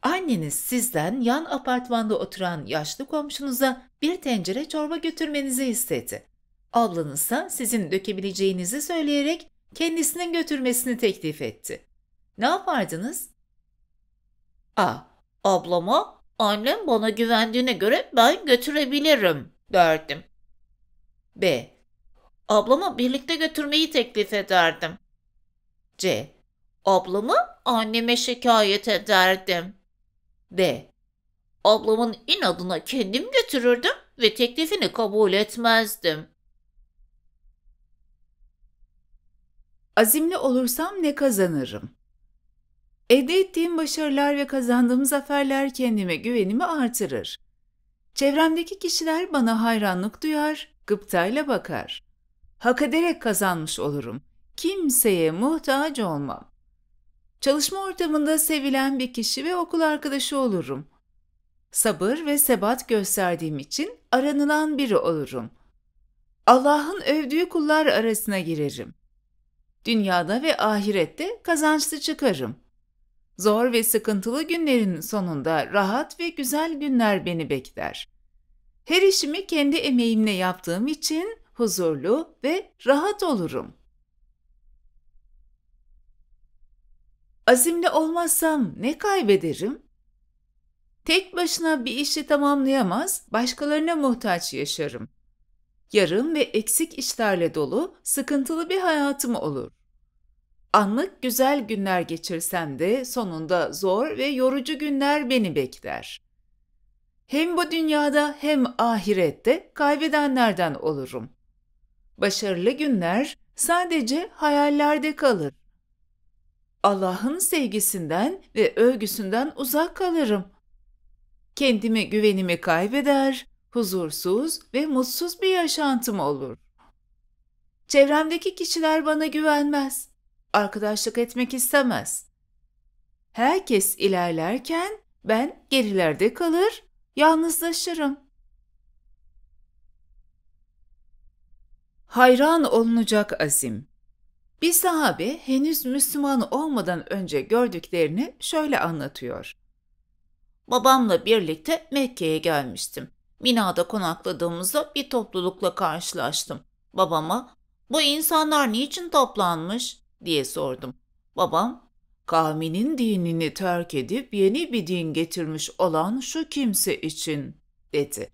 Anneniz sizden yan apartmanda oturan yaşlı komşunuza bir tencere çorba götürmenizi istedi. Ablanız Ablanızsa sizin dökebileceğinizi söyleyerek kendisinin götürmesini teklif etti. Ne yapardınız? A. Ablama annem bana güvendiğine göre ben götürebilirim derdim. B. Ablama birlikte götürmeyi teklif ederdim. C. Ablamı anneme şikayet ederdim. B. Ablamın inadına kendim götürürdüm ve teklifini kabul etmezdim. Azimli olursam ne kazanırım? Elde ettiğim başarılar ve kazandığım zaferler kendime güvenimi artırır. Çevremdeki kişiler bana hayranlık duyar, gıptayla bakar. Hak ederek kazanmış olurum. Kimseye muhtaç olmam. Çalışma ortamında sevilen bir kişi ve okul arkadaşı olurum. Sabır ve sebat gösterdiğim için aranılan biri olurum. Allah'ın övdüğü kullar arasına girerim. Dünyada ve ahirette kazançlı çıkarım. Zor ve sıkıntılı günlerin sonunda rahat ve güzel günler beni bekler. Her işimi kendi emeğimle yaptığım için huzurlu ve rahat olurum. Azimli olmazsam ne kaybederim? Tek başına bir işi tamamlayamaz, başkalarına muhtaç yaşarım. Yarım ve eksik işlerle dolu, sıkıntılı bir hayatım olur. Anlık güzel günler geçirsem de sonunda zor ve yorucu günler beni bekler. Hem bu dünyada hem ahirette kaybedenlerden olurum. Başarılı günler sadece hayallerde kalır. Allah'ın sevgisinden ve övgüsünden uzak kalırım. Kendime güvenimi kaybeder, huzursuz ve mutsuz bir yaşantım olur. Çevremdeki kişiler bana güvenmez. Arkadaşlık etmek istemez. Herkes ilerlerken ben gerilerde kalır, yalnızlaşırım. Hayran olunacak azim bir sahabe henüz Müslüman olmadan önce gördüklerini şöyle anlatıyor. Babamla birlikte Mekke'ye gelmiştim. Mina'da konakladığımızda bir toplulukla karşılaştım. Babama bu insanlar niçin toplanmış diye sordum. Babam kavminin dinini terk edip yeni bir din getirmiş olan şu kimse için dedi.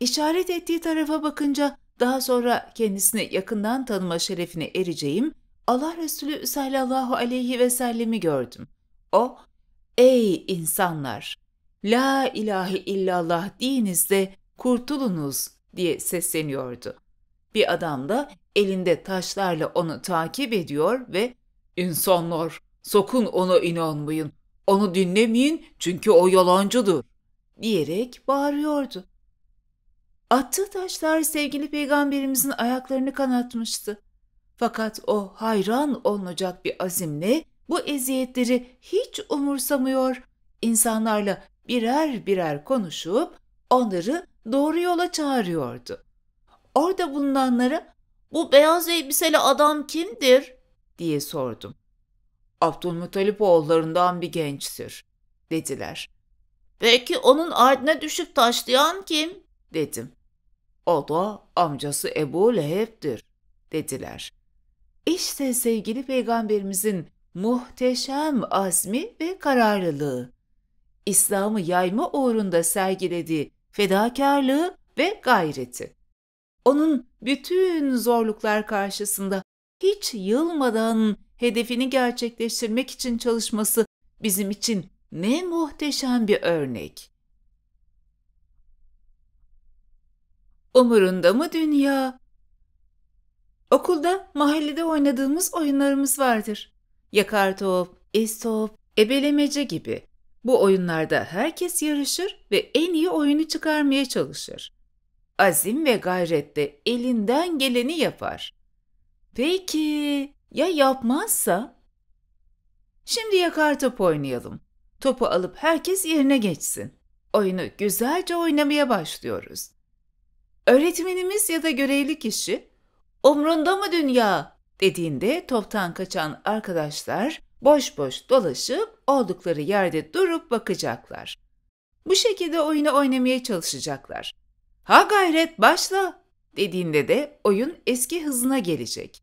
İşaret ettiği tarafa bakınca daha sonra kendisini yakından tanıma şerefine ereceğim Allah Resulü sallallahu aleyhi ve sellemi gördüm. O, ey insanlar! La ilahe illallah deyinizde kurtulunuz diye sesleniyordu. Bir adam da elinde taşlarla onu takip ediyor ve insanlar sokun ona inanmayın, onu dinlemeyin çünkü o yalancıdır diyerek bağırıyordu. Attığı taşlar sevgili peygamberimizin ayaklarını kanatmıştı. Fakat o hayran olunacak bir azimle bu eziyetleri hiç umursamıyor. İnsanlarla birer birer konuşup onları doğru yola çağırıyordu. Orada bulunanlara bu beyaz elbiseli adam kimdir diye sordum. Abdülmutalip oğullarından bir gençtir dediler. Peki onun ardına düşüp taşlayan kim dedim. O da amcası Ebu Leheb'dir dediler. İşte sevgili peygamberimizin muhteşem azmi ve kararlılığı. İslam'ı yayma uğrunda sergilediği fedakarlığı ve gayreti. Onun bütün zorluklar karşısında hiç yılmadan hedefini gerçekleştirmek için çalışması bizim için ne muhteşem bir örnek. Umurunda mı dünya, Okulda, mahallede oynadığımız oyunlarımız vardır. Yakar top, istop, ebelemece gibi. Bu oyunlarda herkes yarışır ve en iyi oyunu çıkarmaya çalışır. Azim ve gayretle elinden geleni yapar. Peki ya yapmazsa? Şimdi yakar top oynayalım. Topu alıp herkes yerine geçsin. Oyunu güzelce oynamaya başlıyoruz. Öğretmenimiz ya da görevli kişi Umrunda mı dünya? dediğinde toptan kaçan arkadaşlar boş boş dolaşıp oldukları yerde durup bakacaklar. Bu şekilde oyunu oynamaya çalışacaklar. Ha gayret başla dediğinde de oyun eski hızına gelecek.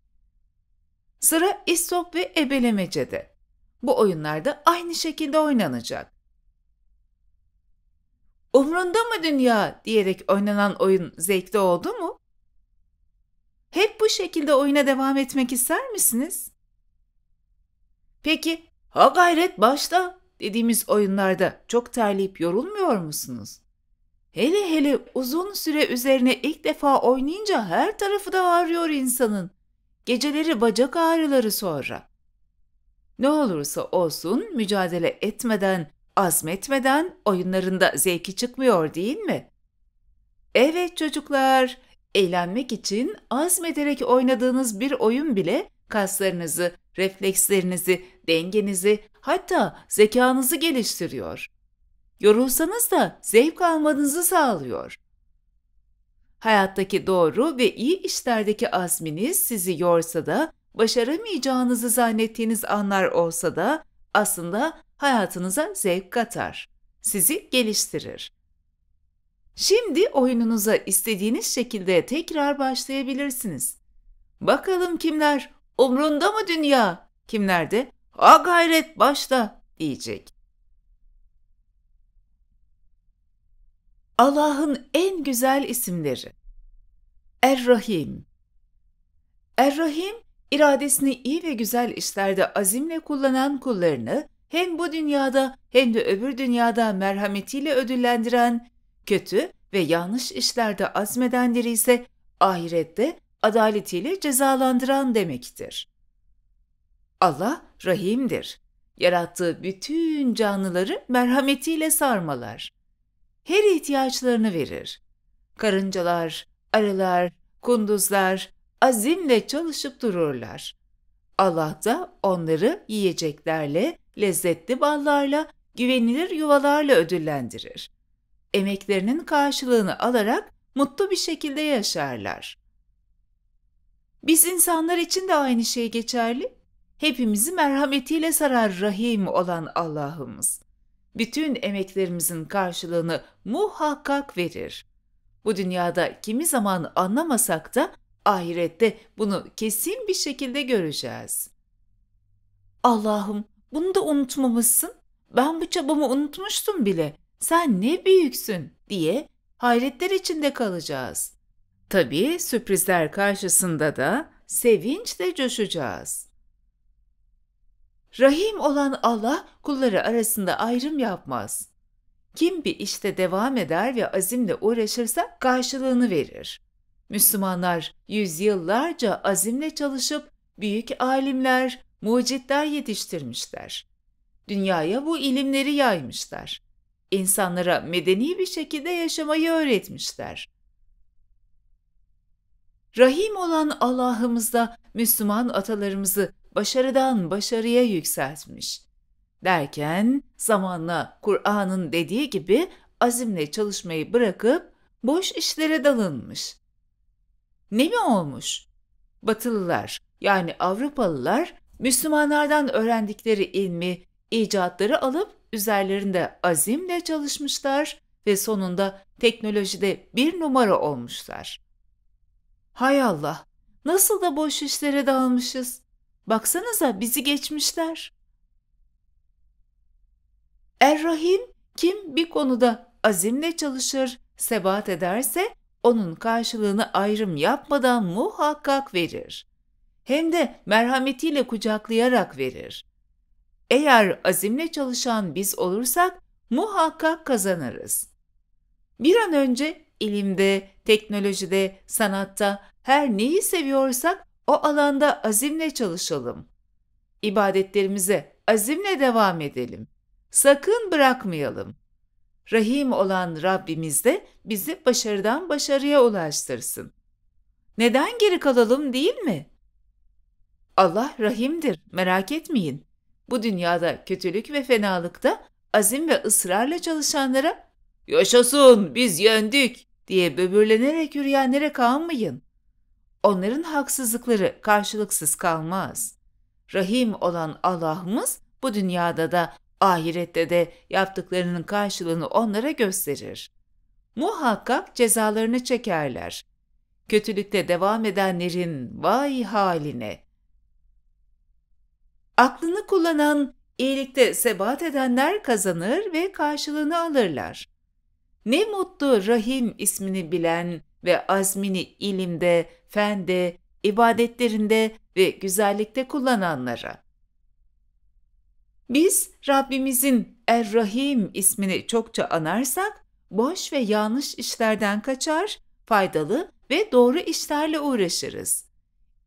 Sıra istop ve ebelemecede. Bu oyunlarda aynı şekilde oynanacak. Umrunda mı dünya diyerek oynanan oyun zevkli oldu mu? Hep bu şekilde oyuna devam etmek ister misiniz? Peki, ha gayret başta dediğimiz oyunlarda çok terleyip yorulmuyor musunuz? Hele hele uzun süre üzerine ilk defa oynayınca her tarafı da ağrıyor insanın. Geceleri bacak ağrıları sonra. Ne olursa olsun mücadele etmeden, azmetmeden oyunlarında zevki çıkmıyor değil mi? Evet çocuklar, Eğlenmek için azmederek oynadığınız bir oyun bile kaslarınızı, reflekslerinizi, dengenizi, hatta zekanızı geliştiriyor. Yorulsanız da zevk almanızı sağlıyor. Hayattaki doğru ve iyi işlerdeki azminiz sizi yorsa da, başaramayacağınızı zannettiğiniz anlar olsa da aslında hayatınıza zevk katar, sizi geliştirir. Şimdi oyununuza istediğiniz şekilde tekrar başlayabilirsiniz. Bakalım kimler? Umrunda mı dünya? Kimler de? Ha gayret başla diyecek. Allah'ın en güzel isimleri. Er-Rahim. Er-Rahim, iradesini iyi ve güzel işlerde azimle kullanan kullarını hem bu dünyada hem de öbür dünyada merhametiyle ödüllendiren kötü ve yanlış işlerde azmedenleri ise ahirette adaletiyle cezalandıran demektir. Allah rahimdir. Yarattığı bütün canlıları merhametiyle sarmalar. Her ihtiyaçlarını verir. Karıncalar, arılar, kunduzlar azimle çalışıp dururlar. Allah da onları yiyeceklerle, lezzetli ballarla, güvenilir yuvalarla ödüllendirir emeklerinin karşılığını alarak mutlu bir şekilde yaşarlar. Biz insanlar için de aynı şey geçerli. Hepimizi merhametiyle sarar rahim olan Allah'ımız. Bütün emeklerimizin karşılığını muhakkak verir. Bu dünyada kimi zaman anlamasak da ahirette bunu kesin bir şekilde göreceğiz. Allah'ım bunu da unutmamışsın. Ben bu çabamı unutmuştum bile sen ne büyüksün diye hayretler içinde kalacağız. Tabii sürprizler karşısında da sevinçle coşacağız. Rahim olan Allah kulları arasında ayrım yapmaz. Kim bir işte devam eder ve azimle uğraşırsa karşılığını verir. Müslümanlar yüzyıllarca azimle çalışıp büyük alimler, mucitler yetiştirmişler. Dünyaya bu ilimleri yaymışlar. İnsanlara medeni bir şekilde yaşamayı öğretmişler. Rahim olan Allah'ımızda Müslüman atalarımızı başarıdan başarıya yükseltmiş. Derken zamanla Kur'an'ın dediği gibi azimle çalışmayı bırakıp boş işlere dalınmış. Ne mi olmuş? Batılılar yani Avrupalılar Müslümanlardan öğrendikleri ilmi, icatları alıp üzerlerinde azimle çalışmışlar ve sonunda teknolojide bir numara olmuşlar. Hay Allah! Nasıl da boş işlere dalmışız. Baksanıza bizi geçmişler. Er-Rahim kim bir konuda azimle çalışır, sebat ederse onun karşılığını ayrım yapmadan muhakkak verir. Hem de merhametiyle kucaklayarak verir. Eğer azimle çalışan biz olursak muhakkak kazanırız. Bir an önce ilimde, teknolojide, sanatta her neyi seviyorsak o alanda azimle çalışalım. İbadetlerimize azimle devam edelim. Sakın bırakmayalım. Rahim olan Rabbimiz de bizi başarıdan başarıya ulaştırsın. Neden geri kalalım değil mi? Allah rahimdir, merak etmeyin. Bu dünyada kötülük ve fenalıkta azim ve ısrarla çalışanlara ''Yaşasın biz yendik!'' diye böbürlenerek yürüyenlere kalmayın. Onların haksızlıkları karşılıksız kalmaz. Rahim olan Allah'ımız bu dünyada da ahirette de yaptıklarının karşılığını onlara gösterir. Muhakkak cezalarını çekerler. Kötülükte devam edenlerin vay haline. Aklını kullanan, iyilikte sebat edenler kazanır ve karşılığını alırlar. Ne mutlu Rahim ismini bilen ve azmini ilimde, fende, ibadetlerinde ve güzellikte kullananlara. Biz Rabbimizin Er-Rahim ismini çokça anarsak, boş ve yanlış işlerden kaçar, faydalı ve doğru işlerle uğraşırız.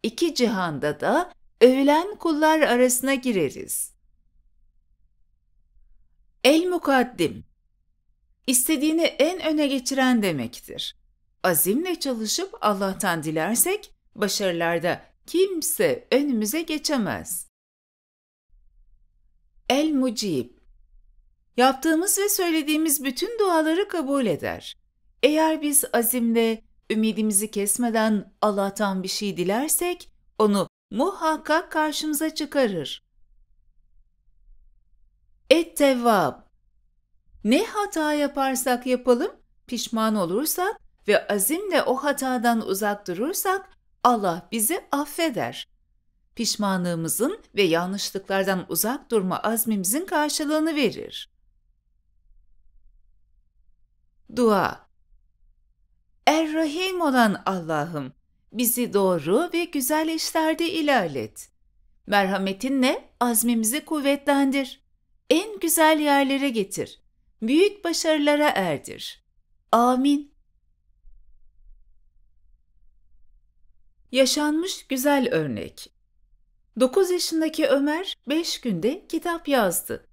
İki cihanda da övülen kullar arasına gireriz. El mukaddim istediğini en öne geçiren demektir. Azimle çalışıp Allah'tan dilersek başarılarda kimse önümüze geçemez. El mucib Yaptığımız ve söylediğimiz bütün duaları kabul eder. Eğer biz azimle, ümidimizi kesmeden Allah'tan bir şey dilersek, onu muhakkak karşımıza çıkarır. et Ne hata yaparsak yapalım, pişman olursak ve azimle o hatadan uzak durursak Allah bizi affeder. Pişmanlığımızın ve yanlışlıklardan uzak durma azmimizin karşılığını verir. Dua Er-Rahim olan Allah'ım, Bizi doğru ve güzel işlerde ilerlet. Merhametinle azmimizi kuvvetlendir. En güzel yerlere getir. Büyük başarılara erdir. Amin. Yaşanmış güzel örnek 9 yaşındaki Ömer 5 günde kitap yazdı.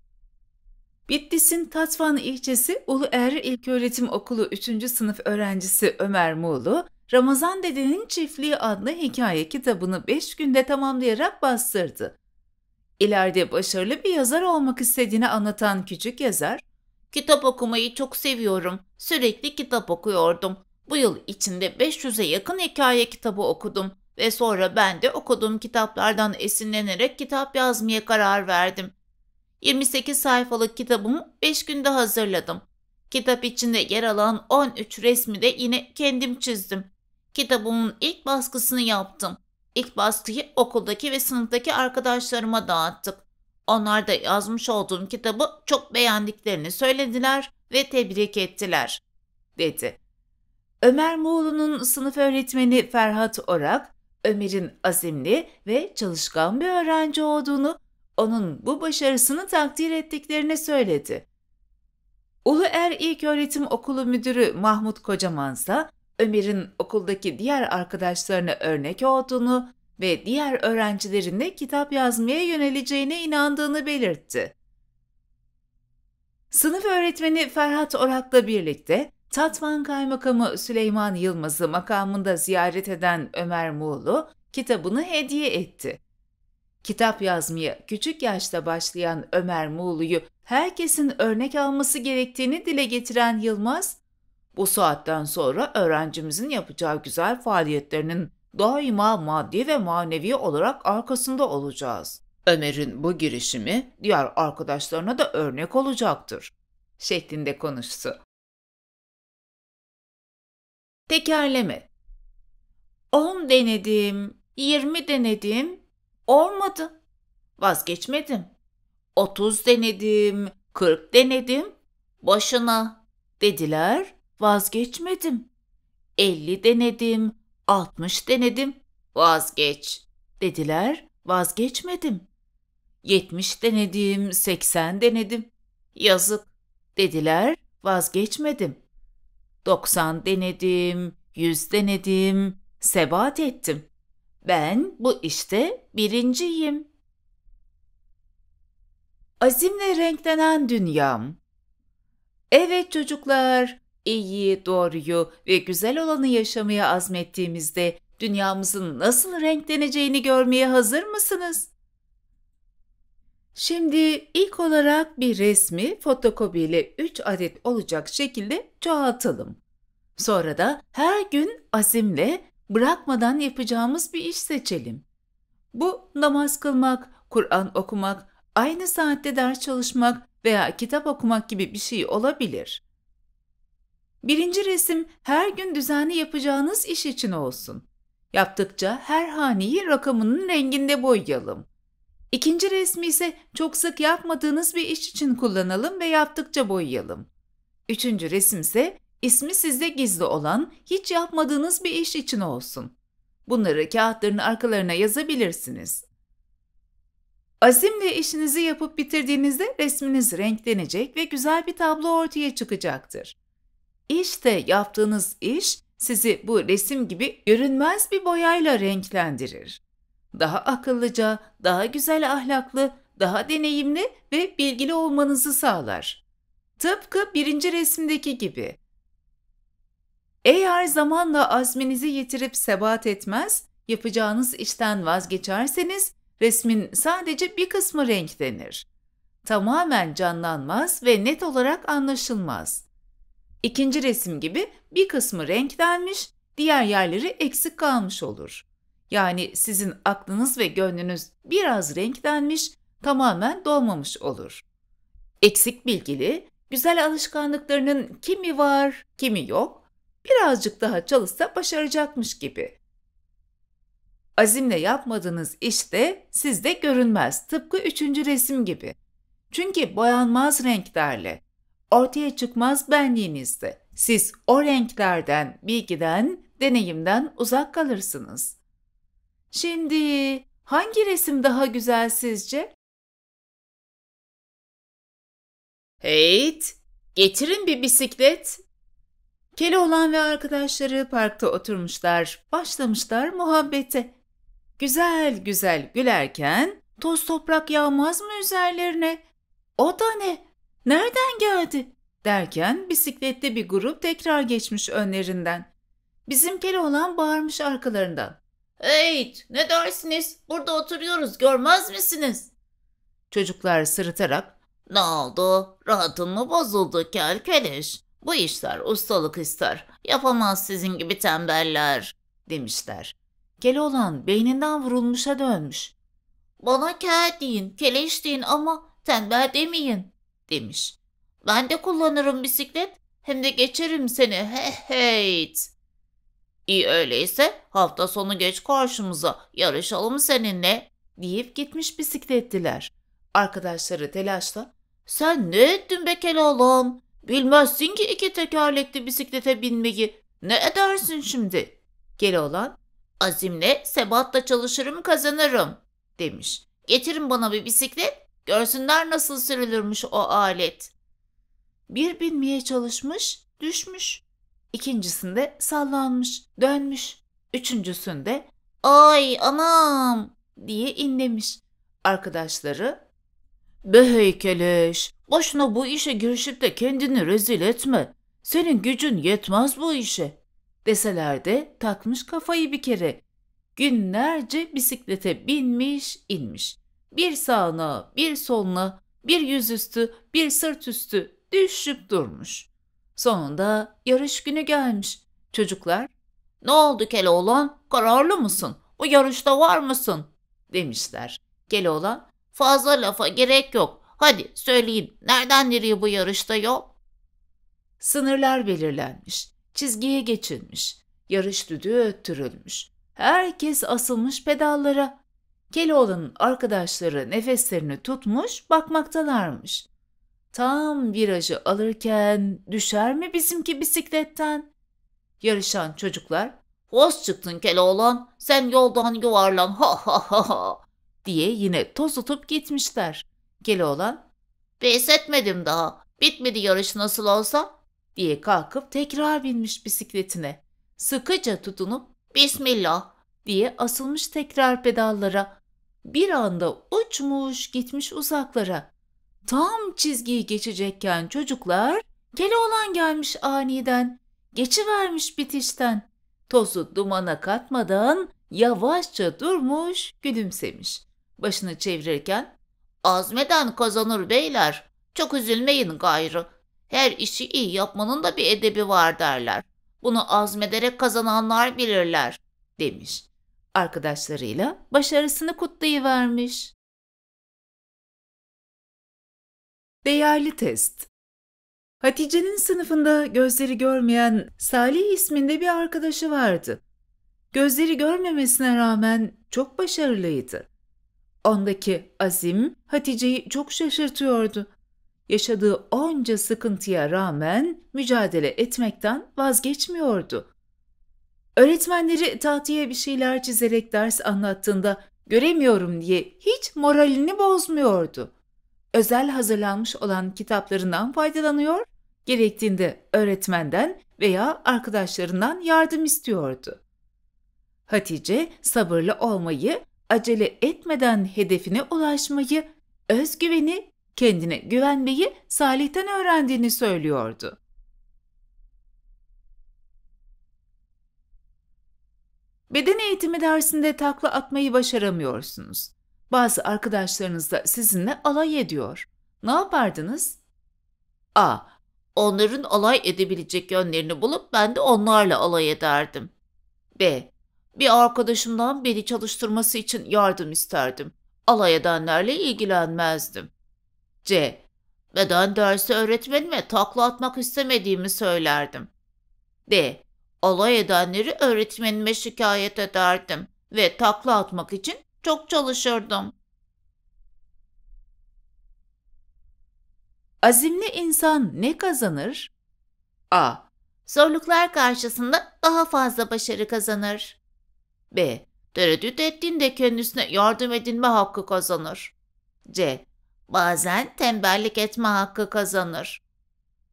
Bitlis'in Tatvan ilçesi Ulu Er İlköğretim Okulu 3. sınıf öğrencisi Ömer Muğlu, Ramazan Dede'nin Çiftliği adlı hikaye kitabını 5 günde tamamlayarak bastırdı. İleride başarılı bir yazar olmak istediğini anlatan küçük yazar, Kitap okumayı çok seviyorum. Sürekli kitap okuyordum. Bu yıl içinde 500'e yakın hikaye kitabı okudum ve sonra ben de okuduğum kitaplardan esinlenerek kitap yazmaya karar verdim. 28 sayfalık kitabımı 5 günde hazırladım. Kitap içinde yer alan 13 resmi de yine kendim çizdim. Kitabımın ilk baskısını yaptım. İlk baskıyı okuldaki ve sınıftaki arkadaşlarıma dağıttık. Onlar da yazmış olduğum kitabı çok beğendiklerini söylediler ve tebrik ettiler, dedi. Ömer Moğlu'nun sınıf öğretmeni Ferhat Orak, Ömer'in azimli ve çalışkan bir öğrenci olduğunu, onun bu başarısını takdir ettiklerini söyledi. Ulu Er İlköğretim Okulu Müdürü Mahmut Kocamansa Ömer'in okuldaki diğer arkadaşlarına örnek olduğunu ve diğer öğrencilerin de kitap yazmaya yöneleceğine inandığını belirtti. Sınıf öğretmeni Ferhat Orak'la birlikte Tatvan Kaymakamı Süleyman Yılmaz'ı makamında ziyaret eden Ömer Muğlu kitabını hediye etti. Kitap yazmaya küçük yaşta başlayan Ömer Muğlu'yu herkesin örnek alması gerektiğini dile getiren Yılmaz, bu saatten sonra öğrencimizin yapacağı güzel faaliyetlerinin daima maddi ve manevi olarak arkasında olacağız. Ömer'in bu girişimi diğer arkadaşlarına da örnek olacaktır şeklinde konuştu. Tekerleme 10 denedim, 20 denedim, olmadı. Vazgeçmedim. 30 denedim, 40 denedim, başına. dediler Vazgeçmedim. Elli denedim, altmış denedim, vazgeç dediler, vazgeçmedim. Yetmiş denedim, seksen denedim. Yazık dediler, vazgeçmedim. Doksan denedim, yüz denedim, sebat ettim. Ben bu işte birinciyim. Azimle renklenen dünyam. Evet çocuklar, İyiyi, doğruyu ve güzel olanı yaşamaya azmettiğimizde dünyamızın nasıl renkleneceğini görmeye hazır mısınız? Şimdi ilk olarak bir resmi fotokopiyle 3 adet olacak şekilde çoğaltalım. Sonra da her gün azimle bırakmadan yapacağımız bir iş seçelim. Bu namaz kılmak, Kur'an okumak, aynı saatte ders çalışmak veya kitap okumak gibi bir şey olabilir. Birinci resim her gün düzenli yapacağınız iş için olsun. Yaptıkça her haneyi rakamının renginde boyayalım. İkinci resmi ise çok sık yapmadığınız bir iş için kullanalım ve yaptıkça boyayalım. Üçüncü resim ise ismi sizde gizli olan hiç yapmadığınız bir iş için olsun. Bunları kağıtların arkalarına yazabilirsiniz. Azimle işinizi yapıp bitirdiğinizde resminiz renklenecek ve güzel bir tablo ortaya çıkacaktır. İşte yaptığınız iş sizi bu resim gibi görünmez bir boyayla renklendirir. Daha akıllıca, daha güzel ahlaklı, daha deneyimli ve bilgili olmanızı sağlar. Tıpkı birinci resimdeki gibi. Eğer zamanla azminizi yitirip sebat etmez, yapacağınız işten vazgeçerseniz resmin sadece bir kısmı renklenir. Tamamen canlanmaz ve net olarak anlaşılmaz. İkinci resim gibi bir kısmı renklenmiş, diğer yerleri eksik kalmış olur. Yani sizin aklınız ve gönlünüz biraz renklenmiş, tamamen dolmamış olur. Eksik bilgili, güzel alışkanlıklarının kimi var, kimi yok, birazcık daha çalışsa başaracakmış gibi. Azimle yapmadığınız işte sizde görünmez tıpkı üçüncü resim gibi. Çünkü boyanmaz renklerle, ortaya çıkmaz benliğinizde. Siz o renklerden, bilgiden, deneyimden uzak kalırsınız. Şimdi hangi resim daha güzel sizce? Heyt! Getirin bir bisiklet. Keloğlan ve arkadaşları parkta oturmuşlar, başlamışlar muhabbete. Güzel güzel gülerken toz toprak yağmaz mı üzerlerine? O da ne? Nereden geldi? Derken bisiklette bir grup tekrar geçmiş önlerinden. Bizim olan bağırmış arkalarından. Hey, ne dersiniz? Burada oturuyoruz, görmez misiniz? Çocuklar sırıtarak, ne oldu? Rahatın mı bozuldu kelkeleş? Bu işler ustalık ister. Yapamaz sizin gibi tembeller, demişler. Keloğlan beyninden vurulmuşa dönmüş. Bana kel deyin, keleş deyin ama tembel demeyin demiş. Ben de kullanırım bisiklet hem de geçerim seni he heyt. İyi öyleyse hafta sonu geç karşımıza yarışalım seninle deyip gitmiş bisiklettiler. Arkadaşları telaşla sen ne ettin be kelalağım bilmezsin ki iki tekerlekli bisiklete binmeyi ne edersin şimdi? Keloğlan azimle sebatla çalışırım kazanırım demiş. Getirin bana bir bisiklet Görsünler nasıl sürülürmüş o alet. Bir binmeye çalışmış, düşmüş. İkincisinde sallanmış, dönmüş. Üçüncüsünde ay anam diye inlemiş. Arkadaşları be heykeleş boşuna bu işe girişip de kendini rezil etme. Senin gücün yetmez bu işe deseler de takmış kafayı bir kere. Günlerce bisiklete binmiş inmiş. Bir sağına, bir soluna, bir yüzüstü, bir sırtüstü düşüp durmuş. Sonunda yarış günü gelmiş. Çocuklar, ''Ne oldu Keloğlan, kararlı mısın? Bu yarışta var mısın?'' demişler. Keloğlan, ''Fazla lafa gerek yok. Hadi söyleyin, nereden nereye bu yarışta yok? Sınırlar belirlenmiş, çizgiye geçilmiş, yarış düdüğü öttürülmüş. Herkes asılmış pedallara. Keloğlan'ın arkadaşları nefeslerini tutmuş bakmaktalarmış. Tam virajı alırken düşer mi bizimki bisikletten? Yarışan çocuklar ''Hoş çıktın Keloğlan, sen yoldan yuvarlan ha ha ha ha'' diye yine toz tutup gitmişler. Keloğlan ''Pes etmedim daha, bitmedi yarış nasıl olsa'' diye kalkıp tekrar binmiş bisikletine. Sıkıca tutunup ''Bismillah, diye asılmış tekrar pedallara. Bir anda uçmuş gitmiş uzaklara. Tam çizgiyi geçecekken çocuklar Keloğlan gelmiş aniden. Geçivermiş bitişten. Tozu dumana katmadan yavaşça durmuş gülümsemiş. Başını çevirirken azmeden kazanır beyler. Çok üzülmeyin gayrı. Her işi iyi yapmanın da bir edebi var derler. Bunu azmederek kazananlar bilirler demiş arkadaşlarıyla başarısını kutlayıvermiş. Değerli test Hatice'nin sınıfında gözleri görmeyen Salih isminde bir arkadaşı vardı. Gözleri görmemesine rağmen çok başarılıydı. Ondaki azim Hatice'yi çok şaşırtıyordu. Yaşadığı onca sıkıntıya rağmen mücadele etmekten vazgeçmiyordu. Öğretmenleri tahtaya bir şeyler çizerek ders anlattığında göremiyorum diye hiç moralini bozmuyordu. Özel hazırlanmış olan kitaplarından faydalanıyor, gerektiğinde öğretmenden veya arkadaşlarından yardım istiyordu. Hatice sabırlı olmayı, acele etmeden hedefine ulaşmayı, özgüveni, kendine güvenmeyi Salih'ten öğrendiğini söylüyordu. Beden eğitimi dersinde takla atmayı başaramıyorsunuz. Bazı arkadaşlarınız da sizinle alay ediyor. Ne yapardınız? A. Onların alay edebilecek yönlerini bulup ben de onlarla alay ederdim. B. Bir arkadaşımdan beni çalıştırması için yardım isterdim. Alay edenlerle ilgilenmezdim. C. Beden dersi öğretmenime takla atmak istemediğimi söylerdim. D. Alay edenleri öğretmenime şikayet ederdim ve takla atmak için çok çalışırdım. Azimli insan ne kazanır? A. Zorluklar karşısında daha fazla başarı kazanır. B. Tereddüt ettiğinde kendisine yardım edilme hakkı kazanır. C. Bazen tembellik etme hakkı kazanır.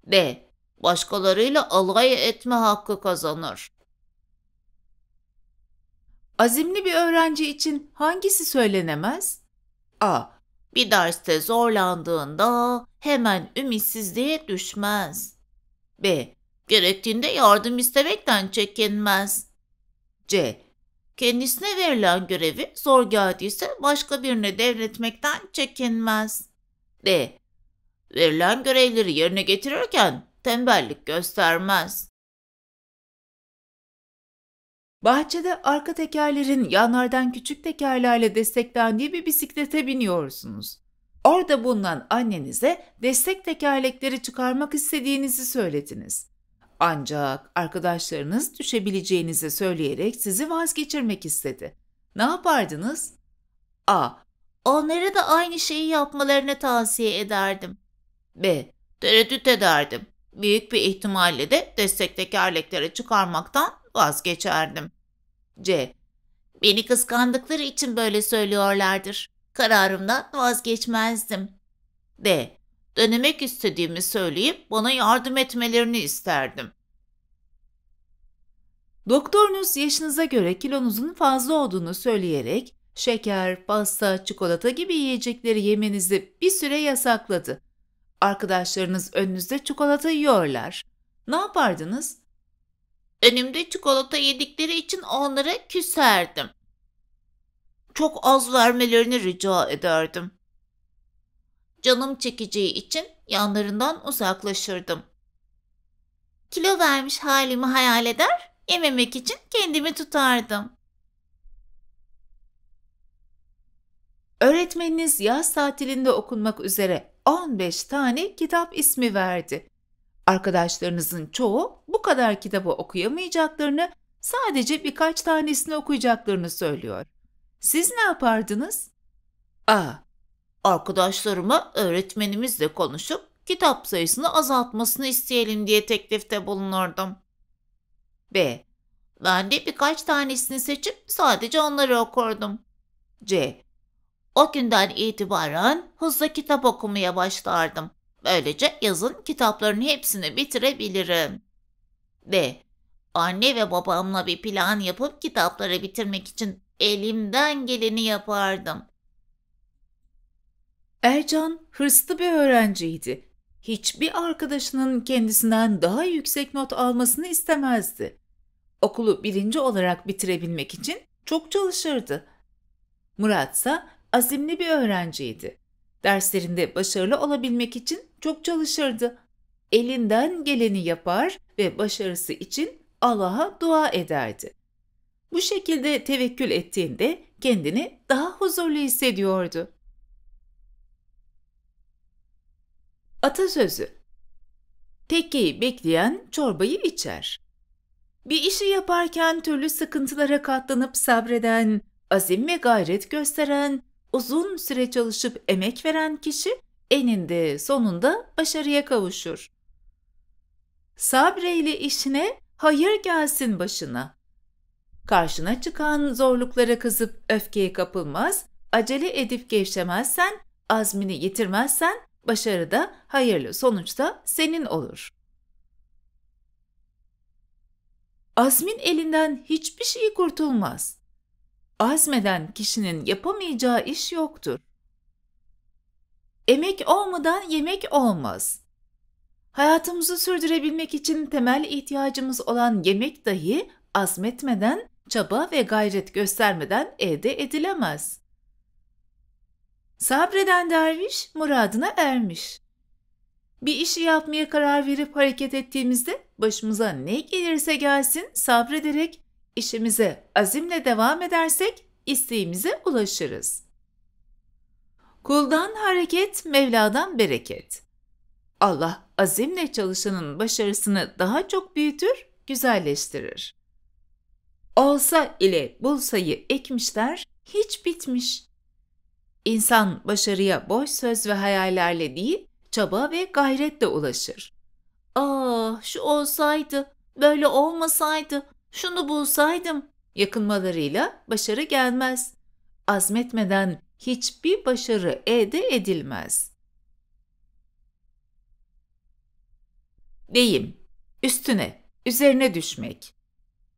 D başkalarıyla alay etme hakkı kazanır. Azimli bir öğrenci için hangisi söylenemez? A. Bir derste zorlandığında hemen ümitsizliğe düşmez. B. Gerektiğinde yardım istemekten çekinmez. C. Kendisine verilen görevi zor geldiyse başka birine devretmekten çekinmez. D. Verilen görevleri yerine getirirken tembellik göstermez. Bahçede arka tekerlerin yanlardan küçük tekerlerle desteklendiği bir bisiklete biniyorsunuz. Orada bulunan annenize destek tekerlekleri çıkarmak istediğinizi söylediniz. Ancak arkadaşlarınız düşebileceğinizi söyleyerek sizi vazgeçirmek istedi. Ne yapardınız? A. Onlara da aynı şeyi yapmalarını tavsiye ederdim. B. Tereddüt ederdim. Büyük bir ihtimalle de destekteki tekerleklere çıkarmaktan vazgeçerdim. C. Beni kıskandıkları için böyle söylüyorlardır. Kararımdan vazgeçmezdim. D. Dönemek istediğimi söyleyip bana yardım etmelerini isterdim. Doktorunuz yaşınıza göre kilonuzun fazla olduğunu söyleyerek şeker, pasta, çikolata gibi yiyecekleri yemenizi bir süre yasakladı. Arkadaşlarınız önünüzde çikolata yiyorlar. Ne yapardınız? Önümde çikolata yedikleri için onlara küserdim. Çok az vermelerini rica ederdim. Canım çekeceği için yanlarından uzaklaşırdım. Kilo vermiş halimi hayal eder, yememek için kendimi tutardım. Öğretmeniniz yaz tatilinde okunmak üzere 15 tane kitap ismi verdi. Arkadaşlarınızın çoğu bu kadar kitabı okuyamayacaklarını, sadece birkaç tanesini okuyacaklarını söylüyor. Siz ne yapardınız? A. Arkadaşlarıma öğretmenimizle konuşup kitap sayısını azaltmasını isteyelim diye teklifte bulunurdum. B. Ben de birkaç tanesini seçip sadece onları okurdum. C. O günden itibaren hızla kitap okumaya başlardım. Böylece yazın kitapların hepsini bitirebilirim. Ve anne ve babamla bir plan yapıp kitapları bitirmek için elimden geleni yapardım. Ercan hırslı bir öğrenciydi. Hiçbir arkadaşının kendisinden daha yüksek not almasını istemezdi. Okulu birinci olarak bitirebilmek için çok çalışırdı. Murat ise azimli bir öğrenciydi. Derslerinde başarılı olabilmek için çok çalışırdı. Elinden geleni yapar ve başarısı için Allah'a dua ederdi. Bu şekilde tevekkül ettiğinde kendini daha huzurlu hissediyordu. Atasözü Tekkeyi bekleyen çorbayı içer. Bir işi yaparken türlü sıkıntılara katlanıp sabreden, azim ve gayret gösteren, uzun süre çalışıp emek veren kişi eninde sonunda başarıya kavuşur. Sabreyle işine hayır gelsin başına. Karşına çıkan zorluklara kızıp öfkeye kapılmaz, acele edip gevşemezsen, azmini yitirmezsen başarıda hayırlı sonuçta senin olur. Azmin elinden hiçbir şey kurtulmaz. Azmeden kişinin yapamayacağı iş yoktur. Emek olmadan yemek olmaz. Hayatımızı sürdürebilmek için temel ihtiyacımız olan yemek dahi azmetmeden, çaba ve gayret göstermeden elde edilemez. Sabreden derviş muradına ermiş. Bir işi yapmaya karar verip hareket ettiğimizde başımıza ne gelirse gelsin sabrederek İşimize azimle devam edersek isteğimize ulaşırız. Kuldan hareket, Mevla'dan bereket. Allah azimle çalışanın başarısını daha çok büyütür, güzelleştirir. Olsa ile bulsayı ekmişler, hiç bitmiş. İnsan başarıya boş söz ve hayallerle değil, çaba ve gayretle ulaşır. Ah şu olsaydı, böyle olmasaydı, şunu bulsaydım yakınmalarıyla başarı gelmez. Azmetmeden hiçbir başarı elde edilmez. Deyim, üstüne, üzerine düşmek.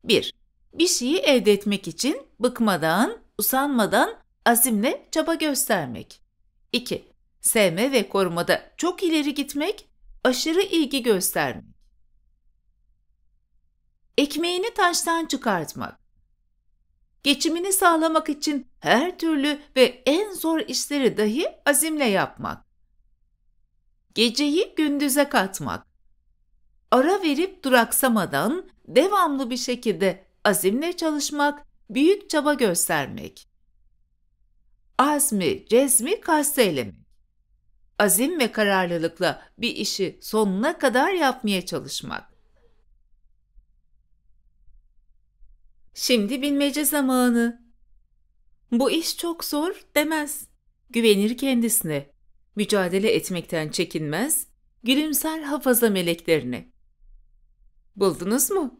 1. Bir şeyi elde etmek için bıkmadan, usanmadan azimle çaba göstermek. 2. Sevme ve korumada çok ileri gitmek, aşırı ilgi göstermek ekmeğini taştan çıkartmak. Geçimini sağlamak için her türlü ve en zor işleri dahi azimle yapmak. Geceyi gündüze katmak. Ara verip duraksamadan devamlı bir şekilde azimle çalışmak, büyük çaba göstermek. Azmi, cezmi kasteylemek azim ve kararlılıkla bir işi sonuna kadar yapmaya çalışmak. Şimdi bilmece zamanı. Bu iş çok zor demez. Güvenir kendisine. Mücadele etmekten çekinmez. Gülümser hafaza meleklerini. Buldunuz mu?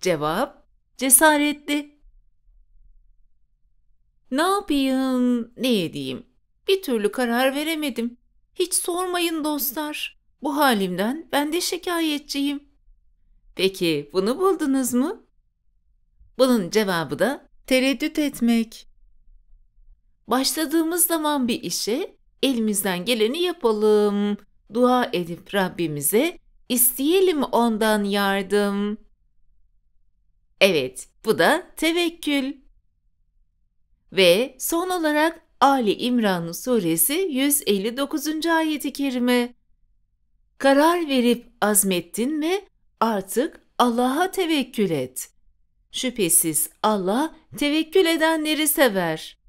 Cevap cesaretli. Ne yapayım, ne edeyim? Bir türlü karar veremedim. Hiç sormayın dostlar. Bu halimden ben de şikayetçiyim. Peki bunu buldunuz mu? Bunun cevabı da tereddüt etmek. Başladığımız zaman bir işe elimizden geleni yapalım. Dua edip Rabbimize isteyelim ondan yardım. Evet, bu da tevekkül. Ve son olarak Ali İmran suresi 159. ayeti kerime. Karar verip azmettin mi artık Allah'a tevekkül et. Şüphesiz Allah tevekkül edenleri sever.